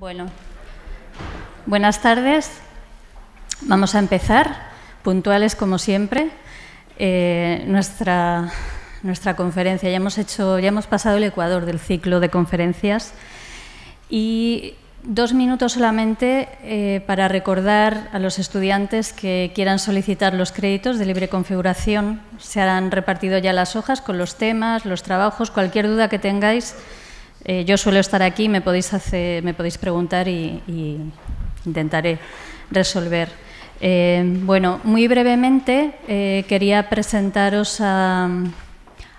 Bueno, buenas tardes. Vamos a empezar, puntuales como siempre. Eh, nuestra, conferencia, ya hemos, hecho, ya hemos pasado el ecuador del ciclo de conferencias y dos minutos solamente eh, para recordar a los estudiantes que quieran solicitar los créditos de libre configuración. Se han repartido ya las hojas con los temas, los trabajos, cualquier duda que tengáis eh, yo suelo estar aquí, me podéis, hacer, me podéis preguntar y, intentaré resolver. Eh, bueno, muy brevemente eh, quería presentaros a,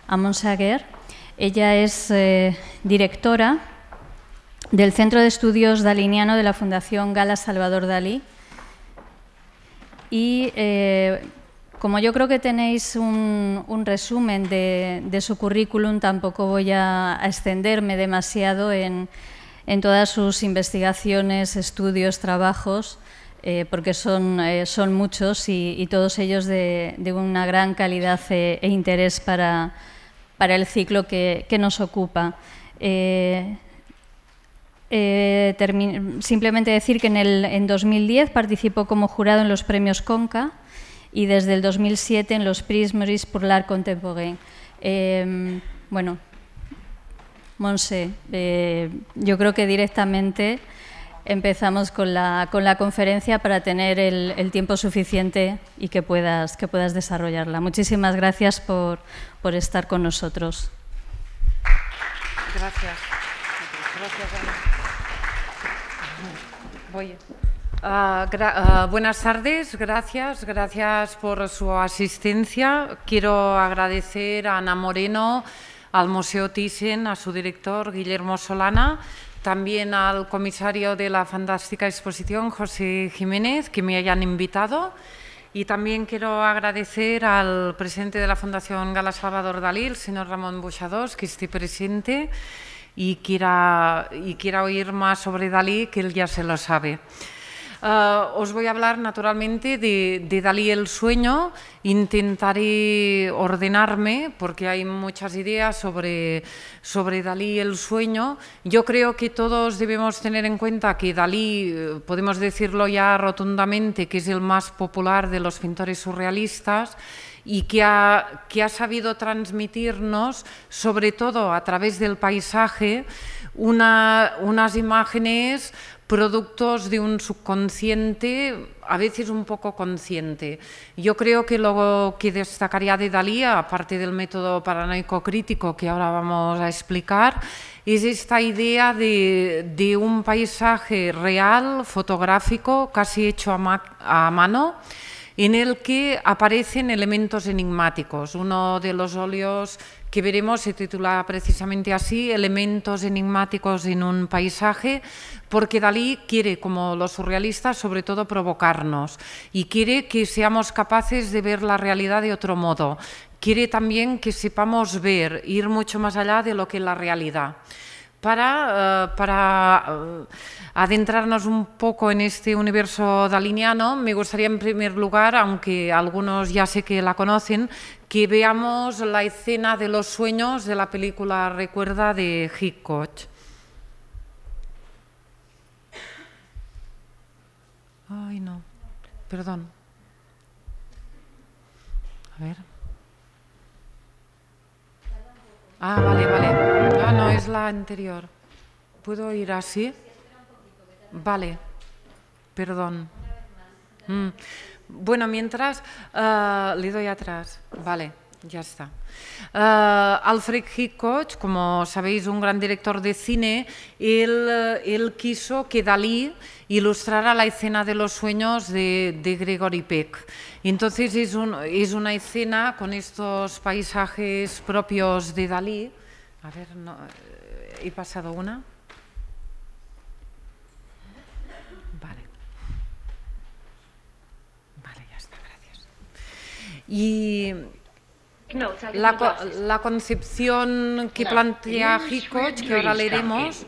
a Monsaguer. Ella es directora del Centro de Estudios Daliniano de la Fundación Gala Salvador Dalí y como yo creo que tenéis un, resumen de, su currículum, tampoco voy a, extenderme demasiado en, todas sus investigaciones, estudios, trabajos, eh, porque eh, son, muchos y, todos ellos de, una gran calidad e, e interés para, el ciclo que, nos ocupa. Eh, simplemente decir que en 2010 participó como jurado en los premios CONCA y desde el 2007 en los Prismaris pour l'art eh, bueno, Monse, eh, yo creo que directamente empezamos con la, con la conferencia para tener el, tiempo suficiente y que puedas, que puedas desarrollarla. Muchísimas gracias por, estar con nosotros. Gracias. Gracias, Ana. Voy. Ah, ah, buenas tardes, gracias, gracias por su asistencia. Quiero agradecer a Ana Moreno, al Museo Thyssen, a su director Guillermo Solana, también al comisario de la fantástica exposición, José Jiménez, que me hayan invitado. Y también quiero agradecer al presidente de la Fundación Gala Salvador Dalí, el señor Ramón Buchados, que esté presente y quiera, y quiera oír más sobre Dalí, que él ya se lo sabe. Eh, os voy a hablar naturalmente de, Dalí el sueño. Intentaré ordenarme porque hay muchas ideas sobre, sobre Dalí el sueño. Yo creo que todos debemos tener en cuenta que Dalí, eh, podemos decirlo ya rotundamente, que es el más popular de los pintores surrealistas y que ha, que ha sabido transmitirnos, sobre todo a través del paisaje, unas imágenes productos de un subconsciente, a veces un poco consciente. Yo creo que lo que destacaría de Dalí, aparte del método paranoico crítico que ahora vamos a explicar, es esta idea de, un paisaje real, fotográfico, casi hecho a mano, en el que aparecen elementos enigmáticos. Uno de los óleos que veremos se titula precisamente así, Elementos enigmáticos en un paisaje, porque Dalí quiere, como los surrealistas, sobre todo provocarnos y quiere que seamos capaces de ver la realidad de otro modo. Quiere también que sepamos ver, ir mucho más allá de lo que es la realidad para, eh, para eh, adentrarnos un poco en este universo daliniano, me gustaría en primer lugar, aunque algunos ya sé que la conocen, que veamos la escena de los sueños de la película Recuerda de Hitchcock. Ay, no. Perdón. A ver. Ah, vale, vale. Ah, no, es la anterior. ¿Puedo ir así? Vale, perdón. Mm. Bueno, mientras uh, le doy atrás. Vale. Ya está. Uh, Alfred Hitchcock, como sabéis, un gran director de cine, él, él, quiso que Dalí ilustrara la escena de los sueños de, de Gregory Peck. entonces es, una escena con estos paisajes propios de Dalí. A ver, eh, he pasado una. Vale. Vale, ya está, gracias. Y la, concepción que plantea Hitchcock, que ahora leeremos.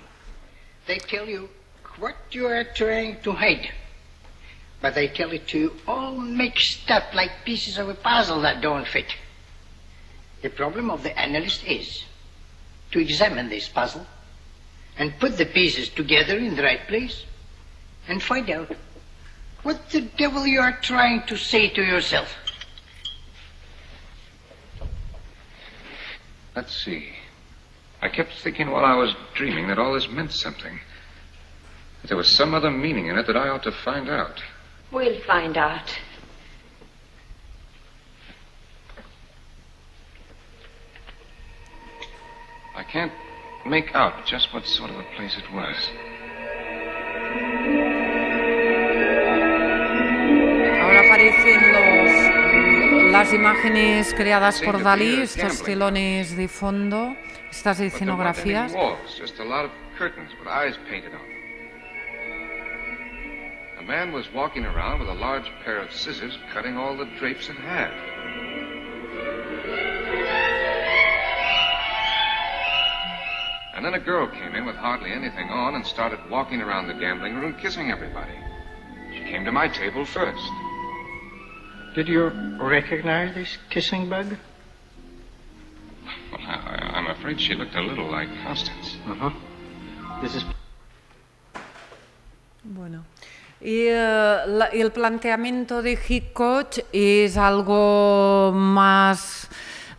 but they tell it to you all mixed up like pieces of a puzzle that don't fit. The problem of the analyst is to examine this puzzle and put the pieces together in the right place and find out what the devil you are trying to say to yourself. Let's see. I kept thinking while I was dreaming that all this meant something. That there was some other meaning in it that I ought to find out. We'll find out. I can't make out just what sort of a place it was. Ahora aparecen los, las imágenes creadas por Dalí, estos telones de fondo, estas escenografías. A man was walking around with a large pair of scissors cutting all the drapes in half. And then a girl came in with hardly anything on and started walking around the gambling room kissing everybody. She came to my table first. Did you recognize this kissing bug? Well, I, am afraid she looked a little like Constance. Uh huh. This is. Bueno. Eh, y el planteamiento de Hitchcock es algo más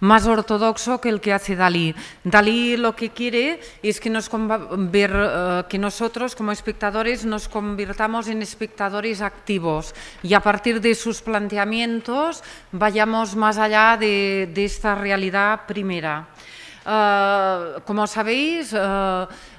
más ortodoxo que el que hace Dalí. Dalí lo que quiere es que, nos eh, que nosotros como espectadores nos convirtamos en espectadores activos y a partir de sus planteamientos vayamos más allá de, esta realidad primera. Eh, como sabéis,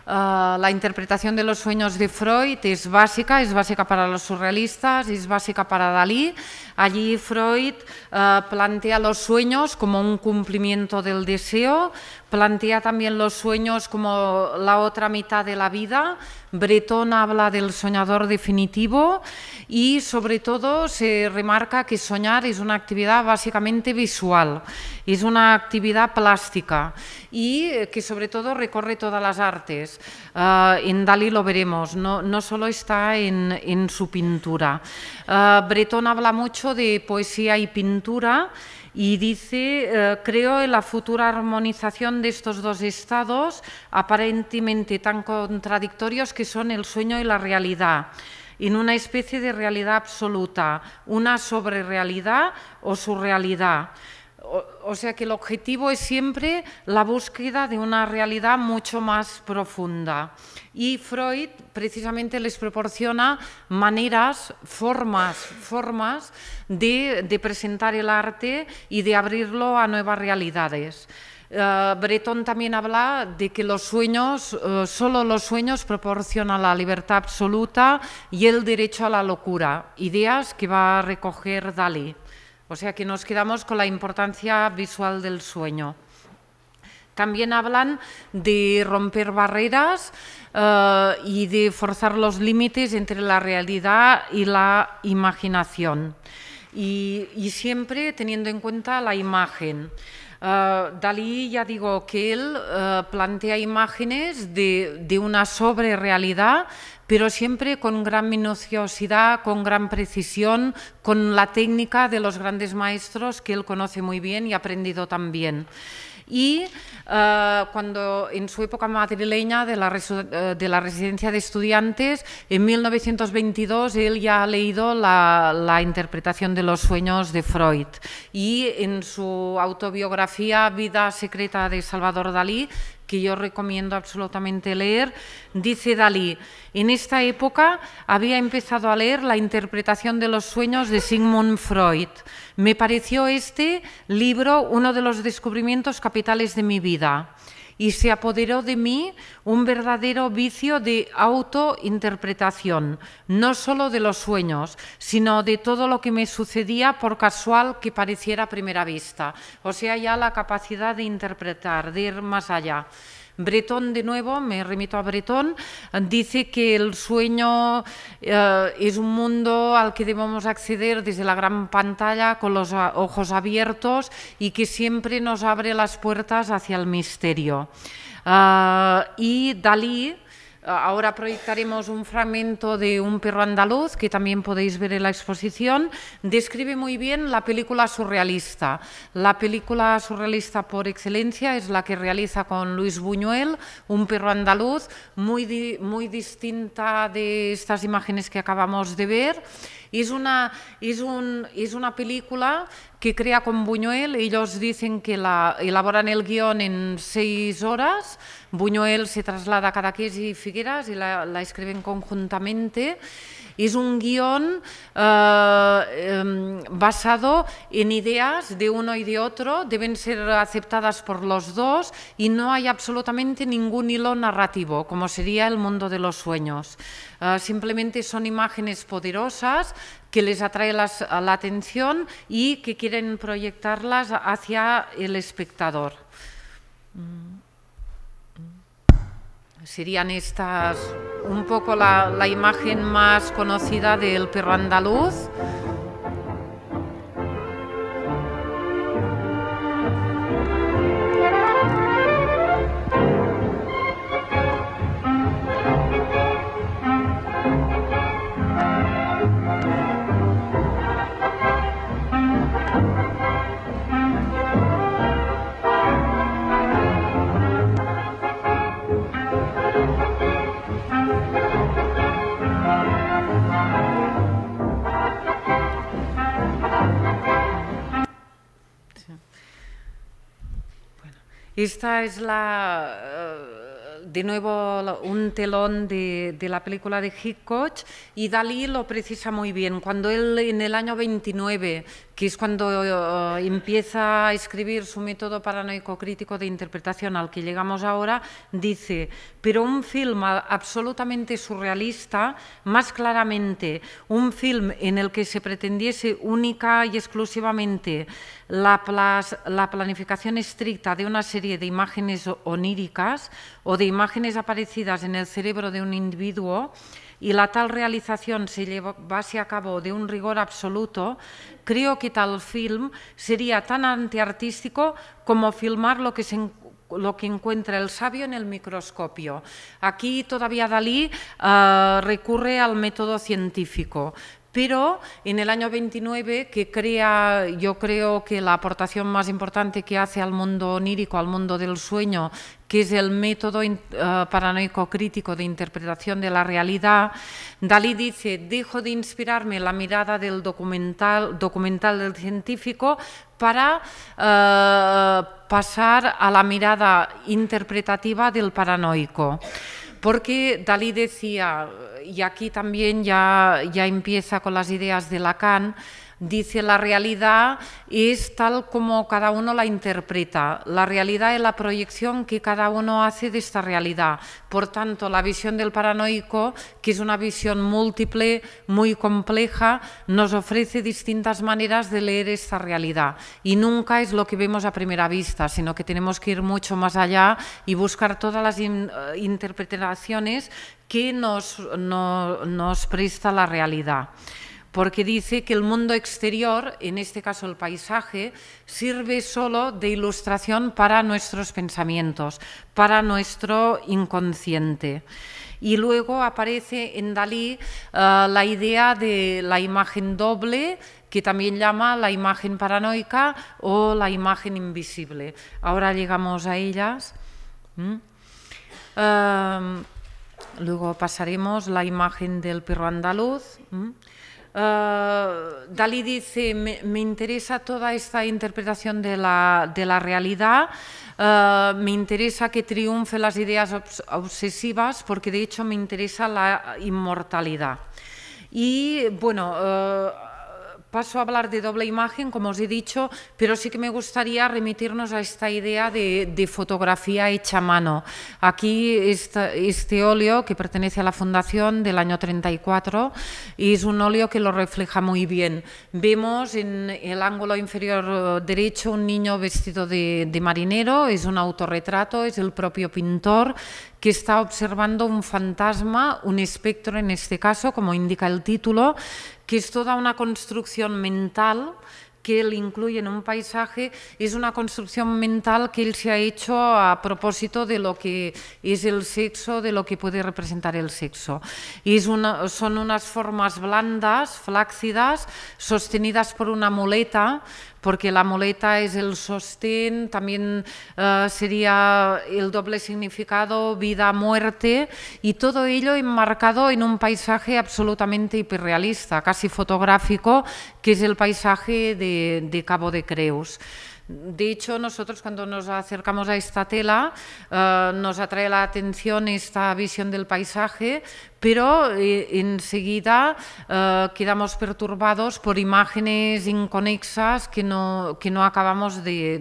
Ah, la interpretación de los sueños de Freud es básica, es básica para los surrealistas, es básica para Dalí. Allí Freud ah, plantea los sueños como un cumplimiento del deseo, plantea también los sueños como la otra mitad de la vida. Breton habla del soñador definitivo y sobre todo se remarca que soñar es una actividad básicamente visual, es una actividad plástica y eh, que sobre todo recorre todas las artes. Eh, en Dalí lo veremos, no, solo está en, su pintura. Eh, Bretón habla mucho de poesía y pintura y dice, eh, creo en la futura armonización de estos dos estados aparentemente tan contradictorios que son el sueño y la realidad en una especie de realidad absoluta, una sobre realidad o surrealidad o, sea que el objetivo es siempre la búsqueda de una realidad mucho más profunda. Y Freud precisamente les proporciona maneras, formas, formas de, presentar el arte y de abrirlo a nuevas realidades. Eh, Breton también habla de que los sueños, eh, solo los sueños proporcionan la libertad absoluta y el derecho a la locura, ideas que va a recoger Dalí. O sea que nos quedamos con la importancia visual del sueño. También hablan de romper barreras eh, y de forzar los límites entre la realidad y la imaginación. Y, siempre teniendo en cuenta la imagen. Eh, Dalí ya digo que él eh, plantea imágenes de, una sobre realidad pero siempre con gran minuciosidad, con gran precisión, con la técnica de los grandes maestros que él conoce muy bien y ha aprendido también y eh, cuando en su época madrileña de la, eh, residencia de estudiantes, en 1922 él ya ha leído la, interpretación de los sueños de Freud y en su autobiografía Vida secreta de Salvador Dalí que yo recomiendo absolutamente leer, dice Dalí, en esta época había empezado a leer La interpretación de los sueños de Sigmund Freud. Me pareció este libro uno de los descubrimientos capitales de mi vida y se apoderó de mí un verdadero vicio de autointerpretación, no solo de los sueños, sino de todo lo que me sucedía por casual que pareciera a primera vista. O sea, ya la capacidad de interpretar, de ir más allá. Bretón, de nuevo, me remito a Bretón, dice que el sueño eh, es un mundo al que debemos acceder desde la gran pantalla con los eh, ojos abiertos y que siempre nos abre las puertas hacia el misterio. Eh, y Dalí Ahora proyectaremos un fragmento de Un perro andaluz, que también podéis ver en la exposición. Describe muy bien la película surrealista. La película surrealista por excelencia es la que realiza con Luis Buñuel, Un perro andaluz, muy, distinta de estas imágenes que acabamos de ver. es una película que crea con Buñuel. Ellos dicen que elaboran el guión en seis horas. Buñuel se traslada a Cadaqués y Figueras y la, escriben conjuntamente. Es un guión eh, em, basado en ideas de uno y de otro, deben ser aceptadas por los dos y no hay absolutamente ningún hilo narrativo, como sería el mundo de los sueños. Eh, simplemente son imágenes poderosas que les atrae la atención y que quieren proyectarlas hacia el espectador. Serían estas un poco la imagen más conocida del perro andaluz. esta es la, eh, de nuevo un telón de, de, la película de Hitchcock y Dalí lo precisa muy bien. Cuando él en el año 29 que es cuando eh, empieza a escribir su método paranoico crítico de interpretación al que llegamos ahora, dice, pero un film absolutamente surrealista, más claramente, un film en el que se pretendiese única y exclusivamente la, la planificación estricta de una serie de imágenes oníricas o de imágenes aparecidas en el cerebro de un individuo, y la tal realización se llevase a cabo de un rigor absoluto, creo que tal film sería tan antiartístico como filmar lo que encuentra el sabio en el microscopio. Aquí todavía Dalí ah, recurre al método científico, pero en el año 29, que crea, yo creo que la aportación más importante que hace al mundo onírico, al mundo del sueño, que es el método eh, paranoico crítico de interpretación de la realidad, Dalí dice, dejo de inspirarme en la mirada del documental, documental del científico para eh, pasar a la mirada interpretativa del paranoico. Porque Dalí decía, y aquí también ya, ya empieza con las ideas de Lacan, dice la realidad es tal como cada uno la interpreta. La realidad es la proyección que cada uno hace de esta realidad. Por tanto, la visión del paranoico, que es una visión múltiple, muy compleja, nos ofrece distintas maneras de leer esta realidad. Y nunca es lo que vemos a primera vista, sino que tenemos que ir mucho más allá y buscar todas las eh, interpretaciones que nos, nos presta la realidad porque dice que el mundo exterior, en este caso el paisaje, sirve solo de ilustración para nuestros pensamientos, para nuestro inconsciente. Y luego aparece en Dalí eh, la idea de la imagen doble, que también llama la imagen paranoica o la imagen invisible. Ahora llegamos a ellas. Eh, luego pasaremos la imagen del perro andaluz. Eh, Dalí dice, me, interesa toda esta interpretación de la, realidad, eh, me interesa que triunfen las ideas obsesivas, porque de hecho me interesa la inmortalidad. Y bueno, eh, paso a hablar de doble imagen, como os he dicho, pero sí que me gustaría remitirnos a esta idea de, fotografía hecha a mano. Aquí este óleo, que pertenece a la Fundación del año 34, y es un óleo que lo refleja muy bien. Vemos en el ángulo inferior derecho un niño vestido de, de marinero, es un autorretrato, es el propio pintor que está observando un fantasma, un espectro en este caso, como indica el título, que es toda una construcción mental que él incluye en un paisaje es una construcción mental que él se ha hecho a propósito de lo que es el sexo, de lo que puede representar el sexo. son unas formas blandas, flácidas, sostenidas por una muleta, porque la muleta es el sostén, también eh, sería el doble significado, vida, muerte, y todo ello enmarcado en un paisaje absolutamente hiperrealista, casi fotográfico, que es el paisaje de, de Cabo de Creus. De hecho, nosotros cuando nos acercamos a esta tela eh, nos atrae la atención esta visión del paisaje, pero eh, enseguida eh, quedamos perturbados por imágenes inconexas que no, acabamos de,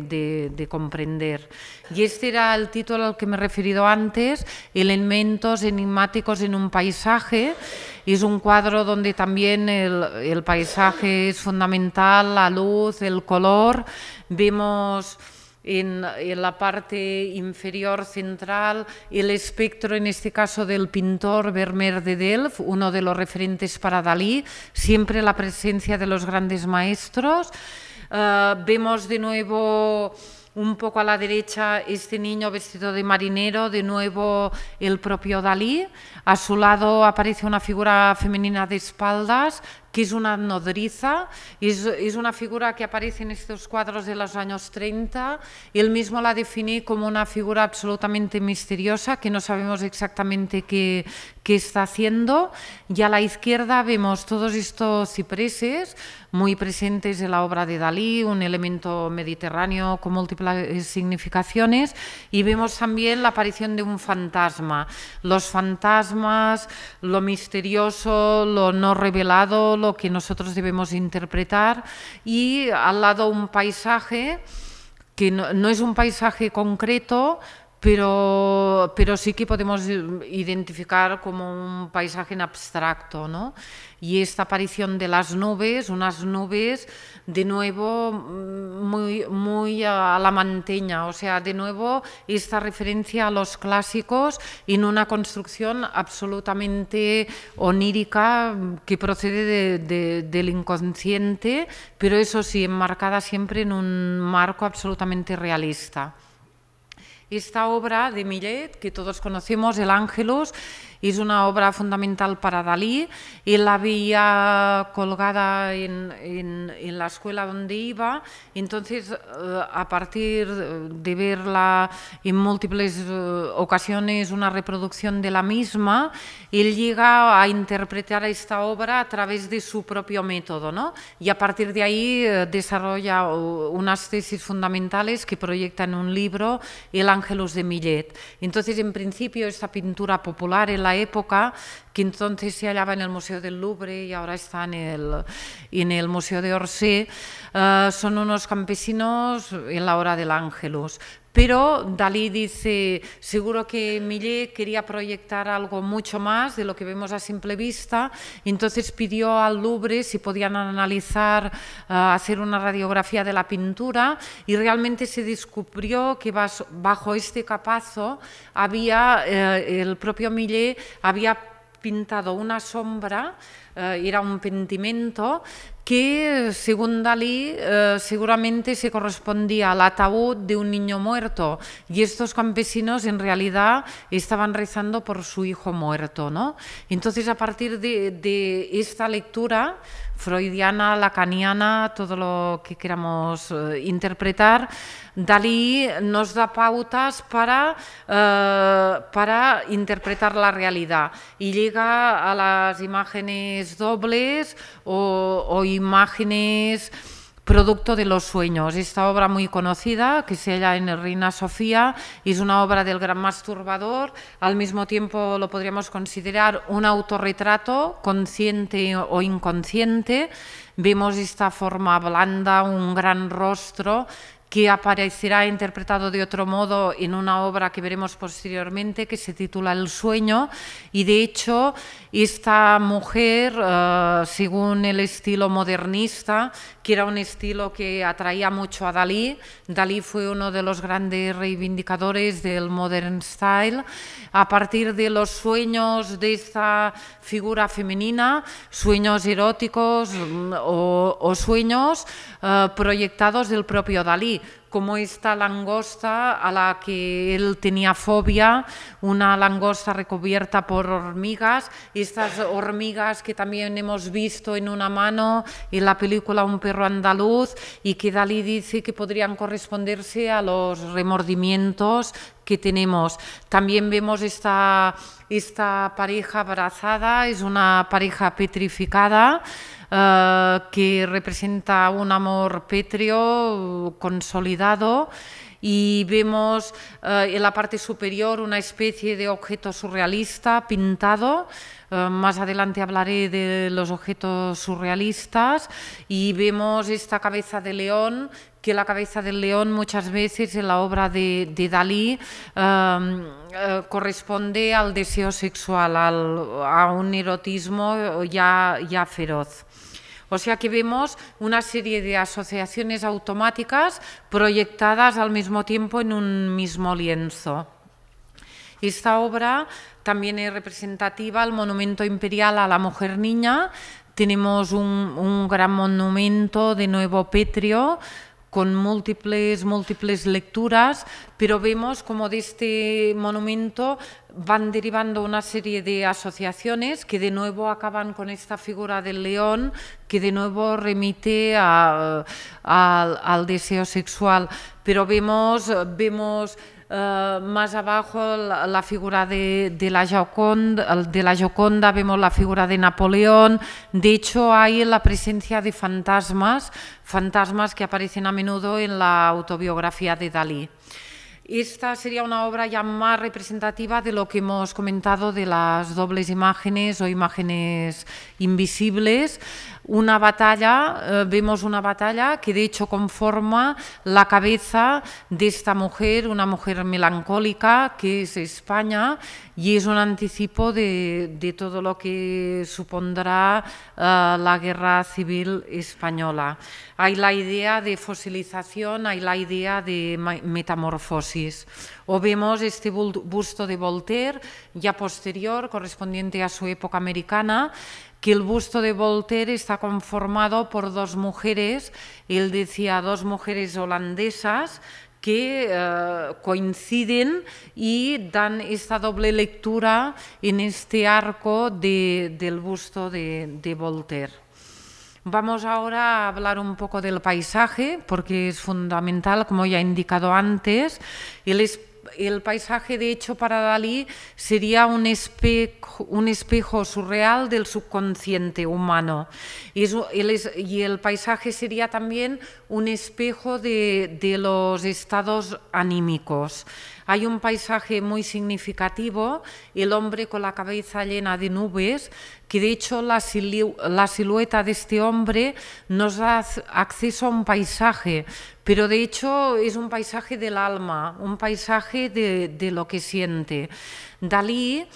de, comprender. Y este era el título al que me he referido antes, elementos enigmáticos en un paisaje es un cuadro donde también el, paisaje es fundamental, la luz, el color. Vemos en, la parte inferior central el espectro, en este caso del pintor Vermeer de Delft, uno de los referentes para Dalí, siempre la presencia de los grandes maestros. Eh, vemos de nuevo un poco a la derecha este niño vestido de marinero, de nuevo el propio Dalí. A su lado aparece una figura femenina de espaldas, que es una nodriza, es, una figura que aparece en estos cuadros de los años 30. Él mismo la define como una figura absolutamente misteriosa, que no sabemos exactamente qué, qué está haciendo. Y a la izquierda vemos todos estos cipreses muy presentes en la obra de Dalí, un elemento mediterráneo con múltiples significaciones, y vemos también la aparición de un fantasma. Los fantasmas, lo misterioso, lo no revelado, que nosotros debemos interpretar y al lado un paisaje que no es un paisaje concreto, pero, pero sí que podemos eh, identificar como un paisaje abstracto, ¿no? Y esta aparición de las nubes, unas nubes de nuevo mm, muy, a la manteña, o sea, de nuevo esta referencia a los clásicos en una construcción absolutamente onírica mm, que procede del inconsciente, pero eso sí, enmarcada siempre en un marco absolutamente realista esta obra de Millet que todos conocemos, El Ángelus, es una obra fundamental para Dalí. Él la había colgada en, en, la escuela donde iba. Entonces, eh, a partir de verla en múltiples eh, ocasiones, una reproducción de la misma, él llega a interpretar esta obra a través de su propio método. ¿no? Y a partir de ahí eh, desarrolla unas tesis fundamentales que proyecta en un libro, El Ángelus de Millet. Entonces, en principio, esta pintura popular, época, que entonces se hallaba en el Museo del Louvre y ahora está en el, en el Museo de Orsay, ah, son unos campesinos en la hora del Ángelus, pero Dalí dice, seguro que Millet quería proyectar algo mucho más de lo que vemos a simple vista, entonces pidió al Louvre si podían analizar, ah, hacer una radiografía de la pintura y realmente se descubrió que bajo este capazo había, eh, el propio Millet había pintado una sombra, eh, era un pentimento que según Dalí eh, seguramente se correspondía al ataúd de un niño muerto y estos campesinos en realidad estaban rezando por su hijo muerto. ¿no? Entonces a partir de esta lectura freudiana, lacaniana, todo lo que queramos eh, interpretar, Dalí nos da pautas para, eh, para interpretar la realidad y llega a las imágenes dobles o imágenes producto de los sueños. Esta obra muy conocida, que se halla en Reina Sofía, es una obra del gran masturbador, al mismo tiempo lo podríamos considerar un autorretrato consciente o inconsciente. Vemos esta forma blanda, un gran rostro que aparecerá interpretado de otro modo en una obra que veremos posteriormente que se titula El sueño y de hecho esta mujer, eh, según el estilo modernista, que era un estilo que atraía mucho a Dalí. Dalí fue uno de los grandes reivindicadores del modern style. A partir de los sueños de esta figura femenina, sueños eróticos mm, o, sueños eh, proyectados del propio Dalí, como esta langosta a la que él tenía fobia, una langosta recubierta por hormigas, estas hormigas que también hemos visto en una mano en la película Un perro andaluz y que Dalí dice que podrían corresponderse a los remordimientos que tenemos. También vemos esta, esta pareja abrazada, es una pareja petrificada. Eh, que representa un amor pétreo consolidado y vemos eh, en la parte superior una especie de objeto surrealista pintado. Eh, más adelante hablaré de los objetos surrealistas y vemos esta cabeza de león que la cabeza del león muchas veces en la obra de, Dalí em, corresponde al deseo sexual, a un erotismo ya feroz. O sea que vemos una serie de asociaciones automáticas proyectadas al mismo tiempo en un mismo lienzo. Esta obra también es representativa al monumento imperial a la mujer niña. Tenemos un, gran monumento de nuevo Petrio con múltiples, múltiples lecturas, pero vemos como de este monumento van derivando una serie de asociaciones que de nuevo acaban con esta figura del león, que de nuevo remite a, al deseo sexual. Pero vemos, vemos eh, más abajo la, figura de, la Gioconda, de la vemos la figura de Napoleón. De hecho, hay la presencia de fantasmas, fantasmas que aparecen a menudo en la autobiografía de Dalí. Esta sería una obra ya más representativa de lo que hemos comentado de las dobles imágenes o imágenes invisibles una batalla, eh, vemos una batalla que de hecho conforma la cabeza de esta mujer, una mujer melancólica que es España y es un anticipo de, de todo lo que supondrá eh, la guerra civil española. Hay la idea de fosilización, hay la idea de metamorfosis. O vemos este busto de Voltaire, ya posterior, correspondiente a su época americana, que el busto de Voltaire está conformado por dos mujeres, él decía dos mujeres holandesas que eh, coinciden y dan esta doble lectura en este arco del busto de, Voltaire. Vamos ahora a hablar un poco del paisaje, porque es fundamental, como ya he indicado antes, el espacio el paisaje de hecho para Dalí sería un espejo, surreal del subconsciente humano. Y, el paisaje sería también un espejo de los estados anímicos. Hay un paisaje muy significativo, el hombre con la cabeza llena de nubes, que de hecho la, silueta de este hombre nos da acceso a un paisaje, pero de hecho es un paisaje del alma, un paisaje de, lo que siente. Dalí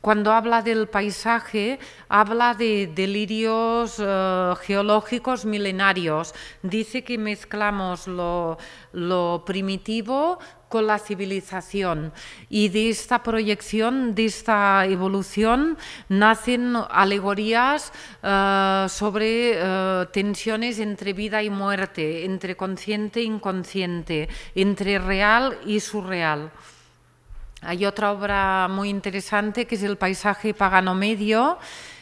cuando habla del paisaje, habla de delirios eh, geológicos milenarios. Dice que mezclamos lo primitivo con la civilización y de esta proyección, de esta evolución, nacen alegorías eh, sobre eh, tensiones entre vida y muerte, entre consciente e inconsciente, entre real y surreal. Hay otra obra muy interesante que es el paisaje pagano medio,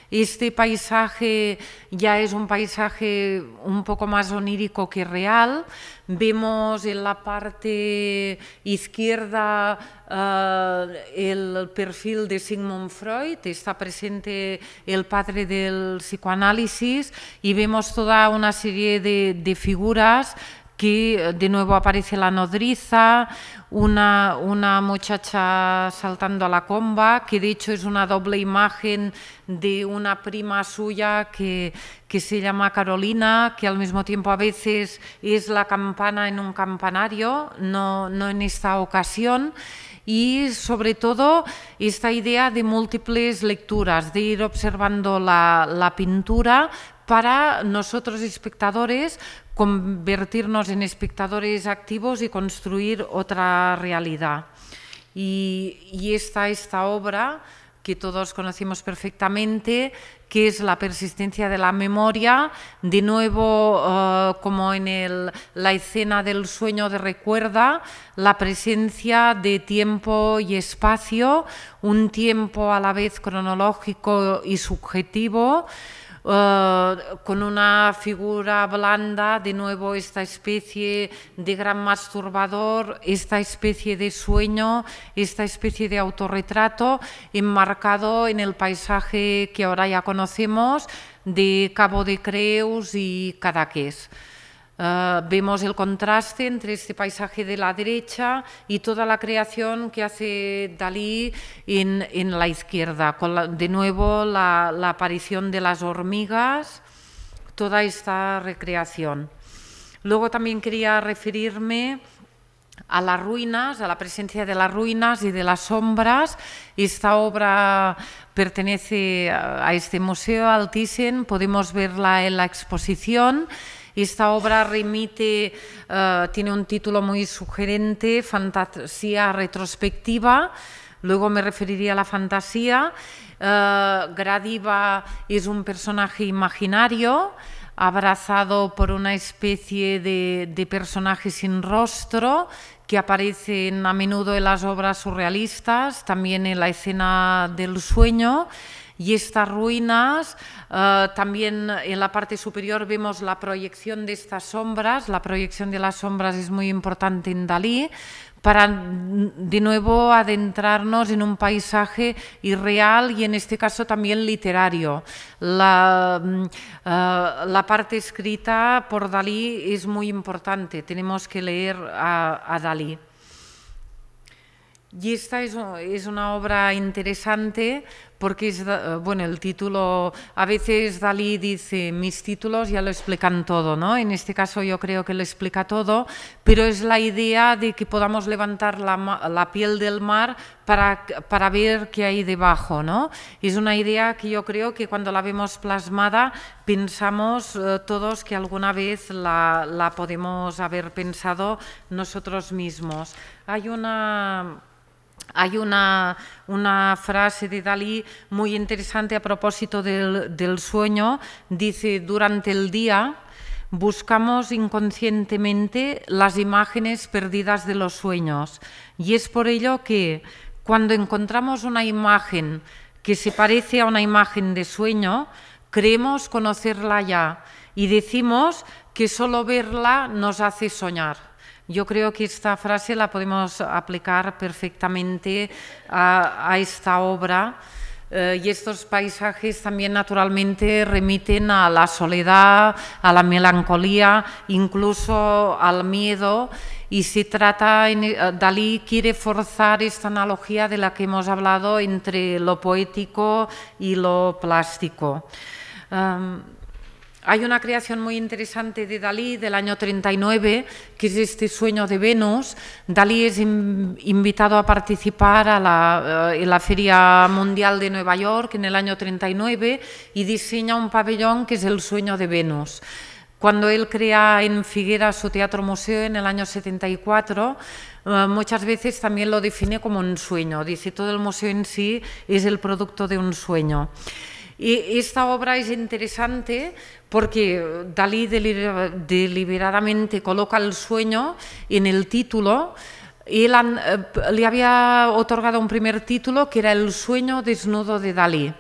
este paisaje ya es un paisaje un poco más onírico que real, Vemos en la parte izquierda eh, el perfil de Sigmund Freud, está presente el padre del psicoanálisis y vemos toda una serie de figuras ...que eh, de nuevo aparece la nodriza, una, una, muchacha saltando a la comba, que de hecho es una doble imagen de una prima suya que, que se llama Carolina, que al mismo tiempo a veces es la campana en un campanario, no, no en esta ocasión y sobre todo esta idea de múltiples lecturas, de ir observando la, la pintura para nosotros espectadores convertirnos en espectadores activos y construir otra realidad. Y, está esta obra que todos conocemos perfectamente, que es la persistencia de la memoria, de nuevo eh, como en la escena del sueño de recuerda, la presencia de tiempo y espacio, un tiempo a la vez cronológico y subjetivo, eh, con una figura blanda, de nuevo esta especie de gran masturbador, esta especie de sueño, esta especie de autorretrato enmarcado en el paisaje que ahora ya conocemos de Cabo de Creus y Cadaqués. Eh, vemos el contraste entre este paisaje de la derecha y toda la creación que hace Dalí en, en la izquierda, con de nuevo la, la, aparición de las hormigas, toda esta recreación. Luego también quería referirme a las ruinas, a la presencia de las ruinas y de las sombras. Esta obra pertenece a este museo, al Thyssen, podemos verla en la exposición. Esta obra remite, eh, tiene un título muy sugerente, Fantasía Retrospectiva. Luego me referiría a la fantasía. Eh, Gradiva es un personaje imaginario abrazado por una especie de, de personaje sin rostro que aparecen a menudo en las obras surrealistas, también en la escena del sueño. Y estas ruinas, eh, también en la parte superior vemos la proyección de estas sombras, la proyección de las sombras es muy importante en Dalí, para mm, de nuevo adentrarnos en un paisaje irreal y en este caso también literario. La, mm, eh, parte escrita por Dalí es muy importante, tenemos que leer a, Dalí. Y esta es, una obra interesante porque es, eh, bueno, el título, a veces Dalí dice, mis títulos ya lo explican todo, ¿no? En este caso yo creo que lo explica todo, pero es la idea de que podamos levantar la, piel del mar para, para, ver qué hay debajo, ¿no? Es una idea que yo creo que cuando la vemos plasmada pensamos eh, todos que alguna vez la, la podemos haber pensado nosotros mismos. Hay una hay una, frase de Dalí muy interesante a propósito del sueño. Dice, durante el día buscamos inconscientemente las imágenes perdidas de los sueños. Y es por ello que cuando encontramos una imagen que se parece a una imagen de sueño, creemos conocerla ya y decimos que solo verla nos hace soñar. Yo creo que esta frase la podemos aplicar perfectamente a, esta obra. Eh, y estos paisajes también naturalmente remiten a la soledad, a la melancolía, incluso al miedo. Y se trata, eh, Dalí quiere forzar esta analogía de la que hemos hablado entre lo poético y lo plástico. Em, hay una creación muy interesante de Dalí del año 39, que es este sueño de Venus. Dalí es invitado a participar eh, en la Feria Mundial de Nueva York en el año 39 y diseña un pabellón que es el sueño de Venus. Cuando él crea en Figuera su teatro museo en el año 74, eh, muchas veces también lo define como un sueño. Dice, todo el museo en sí es el producto de un sueño esta obra es interesante porque Dalí deliberadamente coloca el sueño en el título. Él eh, le había otorgado un primer título que era El sueño desnudo de Dalí.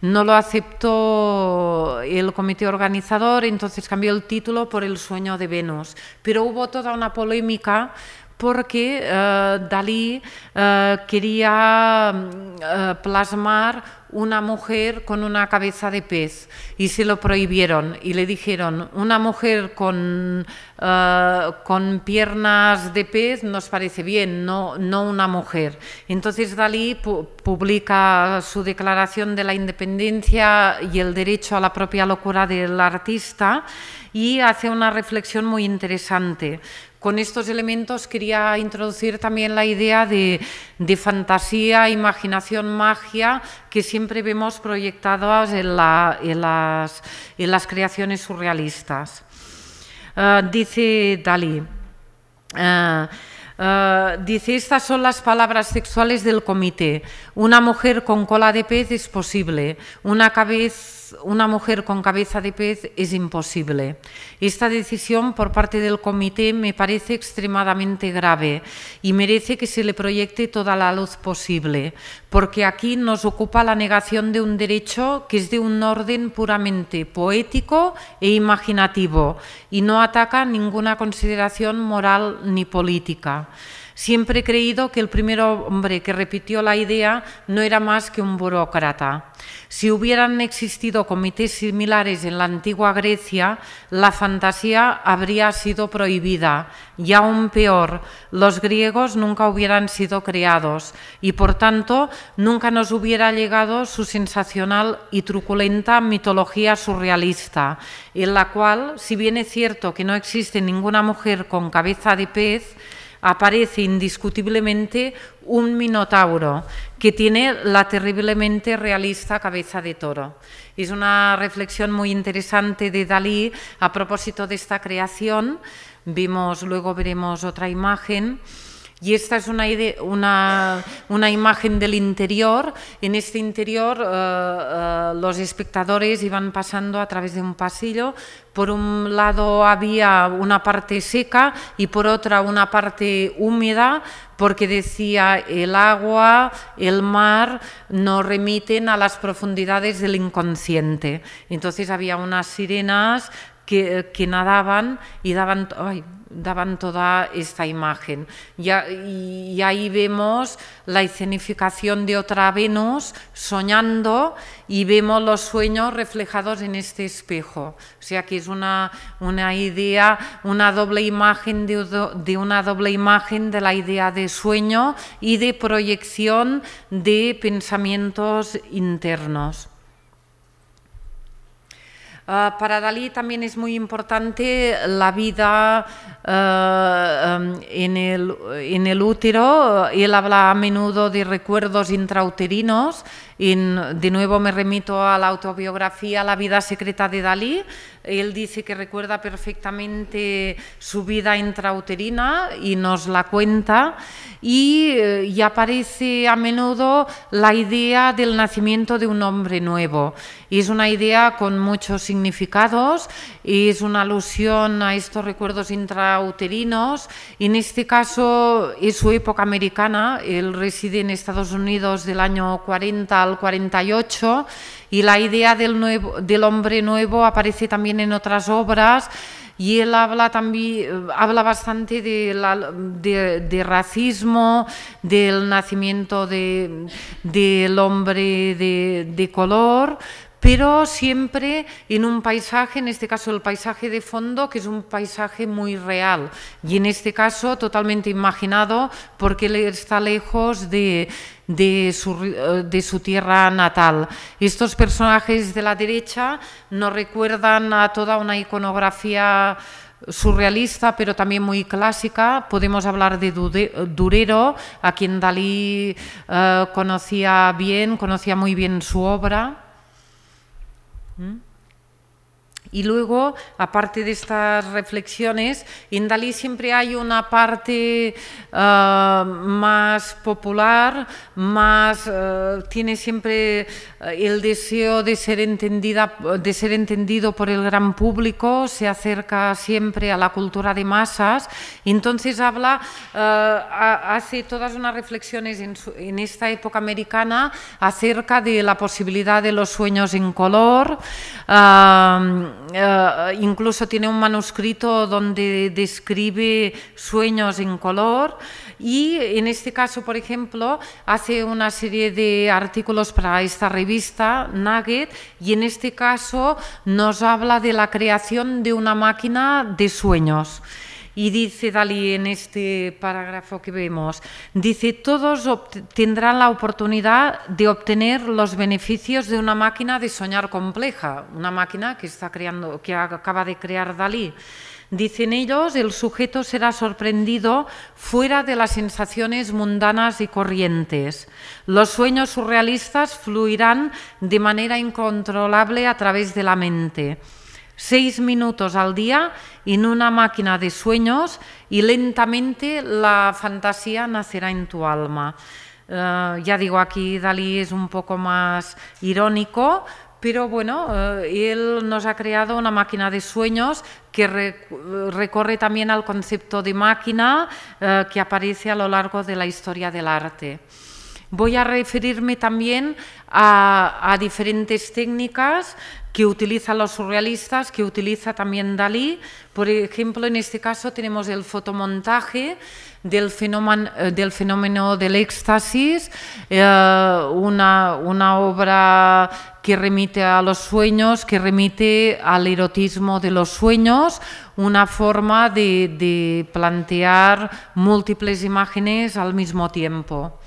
No lo aceptó el comité organizador, entonces cambió el título por El sueño de Venus. Pero hubo toda una polémica porque eh, Dalí eh, quería mm, eh, plasmar una mujer con una cabeza de pez y se lo prohibieron y le dijeron una mujer con, con piernas de pez nos parece bien, no, no una mujer. Entonces Dalí publica su declaración de la independencia y el derecho a la propia locura del artista y hace una reflexión muy interesante con estos elementos quería introducir también la idea de, fantasía, imaginación, magia, que siempre vemos proyectadas en, las, creaciones surrealistas. Ah, dice Dalí. Ah, ah, estas son las palabras sexuales del comité. Una mujer con cola de pez es posible. Una cabeza una mujer con cabeza de pez es imposible. Esta decisión por parte del comité me parece extremadamente grave y merece que se le proyecte toda la luz posible, porque aquí nos ocupa la negación de un derecho que es de un orden puramente poético e imaginativo y no ataca ninguna consideración moral ni política. Siempre he creído que el primer hombre que repitió la idea no era más que un burócrata. Si hubieran existido comités similares en la antigua Grecia, la fantasía habría sido prohibida y aún peor, los griegos nunca hubieran sido creados y por tanto nunca nos hubiera llegado su sensacional y truculenta mitología surrealista, en la cual, si bien es cierto que no existe ninguna mujer con cabeza de pez, aparece indiscutiblemente un minotauro que tiene la terriblemente realista cabeza de toro. Es una reflexión muy interesante de Dalí a propósito de esta creación. Vimos, luego veremos otra imagen. Y esta es una, una, imagen del interior. En este interior eh, eh, los espectadores iban pasando a través de un pasillo. Por un lado había una parte seca y por otra una parte húmeda, porque decía el agua, el mar, no remiten a las profundidades del inconsciente. Entonces había unas sirenas que, nadaban y daban, toda esta imagen. Y, ahí vemos la escenificación de otra Venus soñando y vemos los sueños reflejados en este espejo. O sea que es una, idea, una doble imagen de, una doble imagen de la idea de sueño y de proyección de pensamientos internos. Eh, para Dalí también es muy importante la vida eh, eh, en, el, útero. Él habla a menudo de recuerdos intrauterinos. de nuevo me remito a la autobiografía La vida secreta de Dalí, él dice que recuerda perfectamente su vida intrauterina y nos la cuenta eh, y, aparece a menudo la idea del nacimiento de un hombre nuevo. Es una idea con muchos significados, es una alusión a estos recuerdos intrauterinos. En este caso es su época americana, él reside en Estados Unidos del año 40 al 48 y la idea del, hombre nuevo aparece también en otras obras y él habla también habla bastante de, racismo del nacimiento del hombre de, color pero siempre en un paisaje, en este caso el paisaje de fondo, que es un paisaje muy real y en este caso totalmente imaginado porque él está lejos de, eh, su, tierra natal. Estos personajes de la derecha nos recuerdan a toda una iconografía surrealista, pero también muy clásica. Podemos hablar de Durero, a quien Dalí eh, conocía bien, conocía muy bien su obra. Hmm? Y luego, aparte de estas reflexiones, en Dalí siempre hay una parte ah, más popular, más ah, tiene siempre ah, el deseo de ser entendida, de ser entendido por el gran público, se acerca siempre a la cultura de masas. Entonces habla, hace todas unas reflexiones en, esta época americana acerca de la posibilidad de los sueños en color. Eh, incluso tiene un manuscrito donde describe sueños en color y en este caso, por ejemplo, hace una serie de artículos para esta revista, Nugget, y en este caso nos habla de la creación de una máquina de sueños. Y dice Dalí en este parágrafo que vemos, dice, todos tendrán la oportunidad de obtener los beneficios de una máquina de soñar compleja, una máquina que, está creando, que acaba de crear Dalí. Dicen ellos, el sujeto será sorprendido fuera de las sensaciones mundanas y corrientes. Los sueños surrealistas fluirán de manera incontrolable a través de la mente seis minutos al día en una máquina de sueños y lentamente la fantasía nacerá en tu alma. Eh, ya digo, aquí Dalí es un poco más irónico, pero bueno, eh, él nos ha creado una máquina de sueños que recorre también al concepto de máquina eh, que aparece a lo largo de la historia del arte. Voy a referirme también a diferentes técnicas que utilizan los surrealistas, que utiliza también Dalí. Por ejemplo, en este caso tenemos el fotomontaje del fenómeno eh, del, éxtasis, eh, una, obra que remite a los sueños, que remite al erotismo de los sueños, una forma de, plantear múltiples imágenes al mismo tiempo.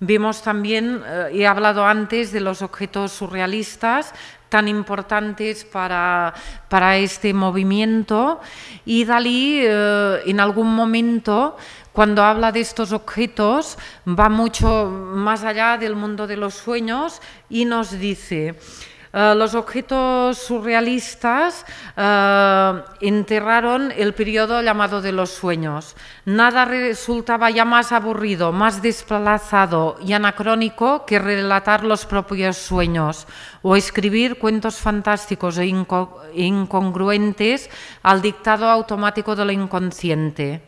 Vemos también, eh, he hablado antes de los objetos surrealistas, tan importantes para, para este movimiento. Y Dalí, eh, en algún momento, cuando habla de estos objetos, va mucho más allá del mundo de los sueños y nos dice... Eh, los objetos surrealistas eh, enterraron el periodo llamado de los sueños. Nada resultaba ya más aburrido, más desplazado y anacrónico que relatar los propios sueños o escribir cuentos fantásticos e incongruentes al dictado automático del inconsciente.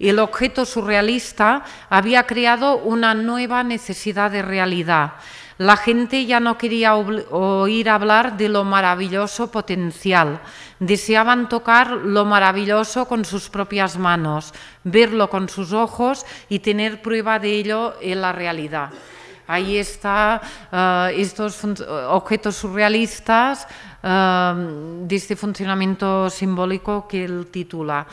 El objeto surrealista había creado una nueva necesidad de realidad la gente ya no quería oír hablar de lo maravilloso potencial. Deseaban tocar lo maravilloso con sus propias manos, verlo con sus ojos y tener prueba de ello en la realidad. Ahí están eh, estos objetos surrealistas eh, de este funcionamiento simbólico que él titula.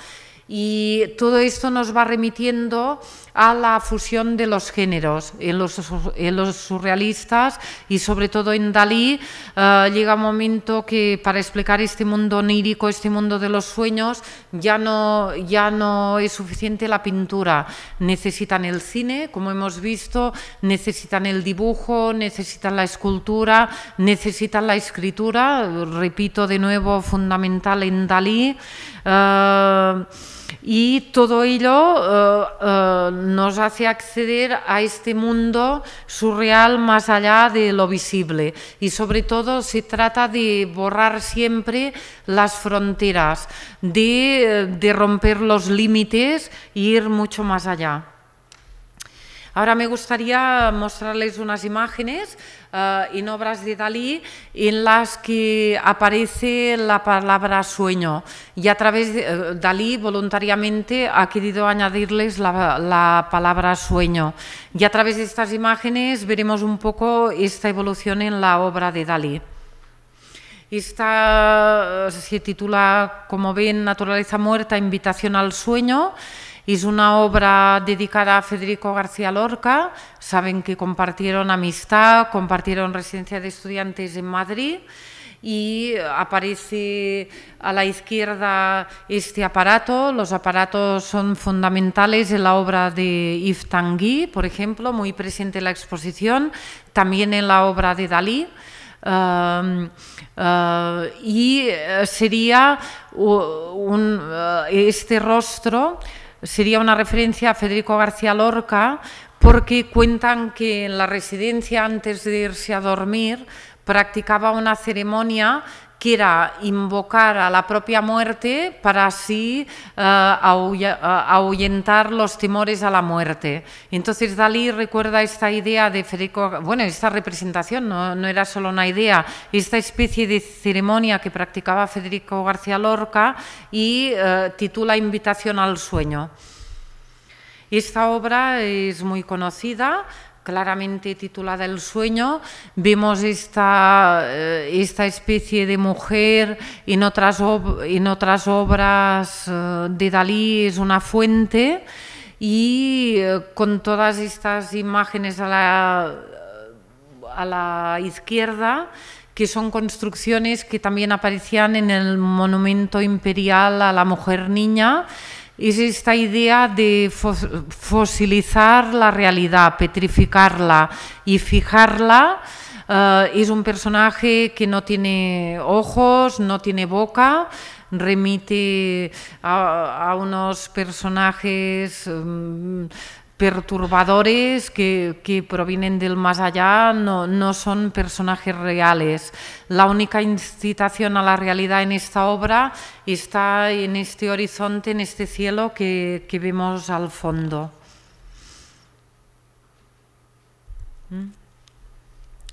Y todo esto nos va remitiendo a la fusión de los géneros. En los, surrealistas y sobre todo en Dalí eh, llega un momento que para explicar este mundo onírico, este mundo de los sueños, ya no, ya no es suficiente la pintura. Necesitan el cine, como hemos visto, necesitan el dibujo, necesitan la escultura, necesitan la escritura, repito de nuevo, fundamental en Dalí. Eh, y todo ello eh, eh, nos hace acceder a este mundo surreal más allá de lo visible. Y sobre todo se trata de borrar siempre las fronteras, de, eh, de romper los límites e ir mucho más allá. Ahora me gustaría mostrarles unas imágenes en eh, obras de Dalí en las que aparece la palabra sueño y a través de eh, Dalí voluntariamente ha querido añadirles la, la, palabra sueño y a través de estas imágenes veremos un poco esta evolución en la obra de Dalí. Esta eh, se titula, como ven, Naturaleza muerta, invitación al sueño. Es una obra dedicada a Federico García Lorca. Saben que compartieron amistad, compartieron residencia de estudiantes en Madrid y aparece a la izquierda este aparato. Los aparatos son fundamentales en la obra de Yves Tanguy, por ejemplo, muy presente en la exposición, también en la obra de Dalí. Eh, y eh, sería eh, este rostro sería una referencia a Federico García Lorca porque cuentan que en la residencia antes de irse a dormir practicaba una ceremonia quiera invocar a la propia muerte para así eh, eh, ahuyentar los temores a la muerte. Entonces Dalí recuerda esta idea de Federico, bueno, esta representación no, era solo una idea, esta especie de ceremonia que practicaba Federico García Lorca y eh, titula Invitación al sueño. Esta obra es muy conocida, claramente titulada El sueño, vimos eh, esta, especie de mujer en otras, otras obras eh, de Dalí, es una fuente, y eh, con todas estas imágenes a la, a la izquierda, que son construcciones que también aparecían en el monumento imperial a la mujer niña, es esta idea de fosilizar la realidad, petrificarla y fijarla. Eh, es un personaje que no tiene ojos, no tiene boca, remite a, unos personajes mm, perturbadores que, provienen del más allá no, son personajes reales. La única incitación a la realidad en esta obra está en este horizonte, en este cielo que, que vemos al fondo. ¿Mm?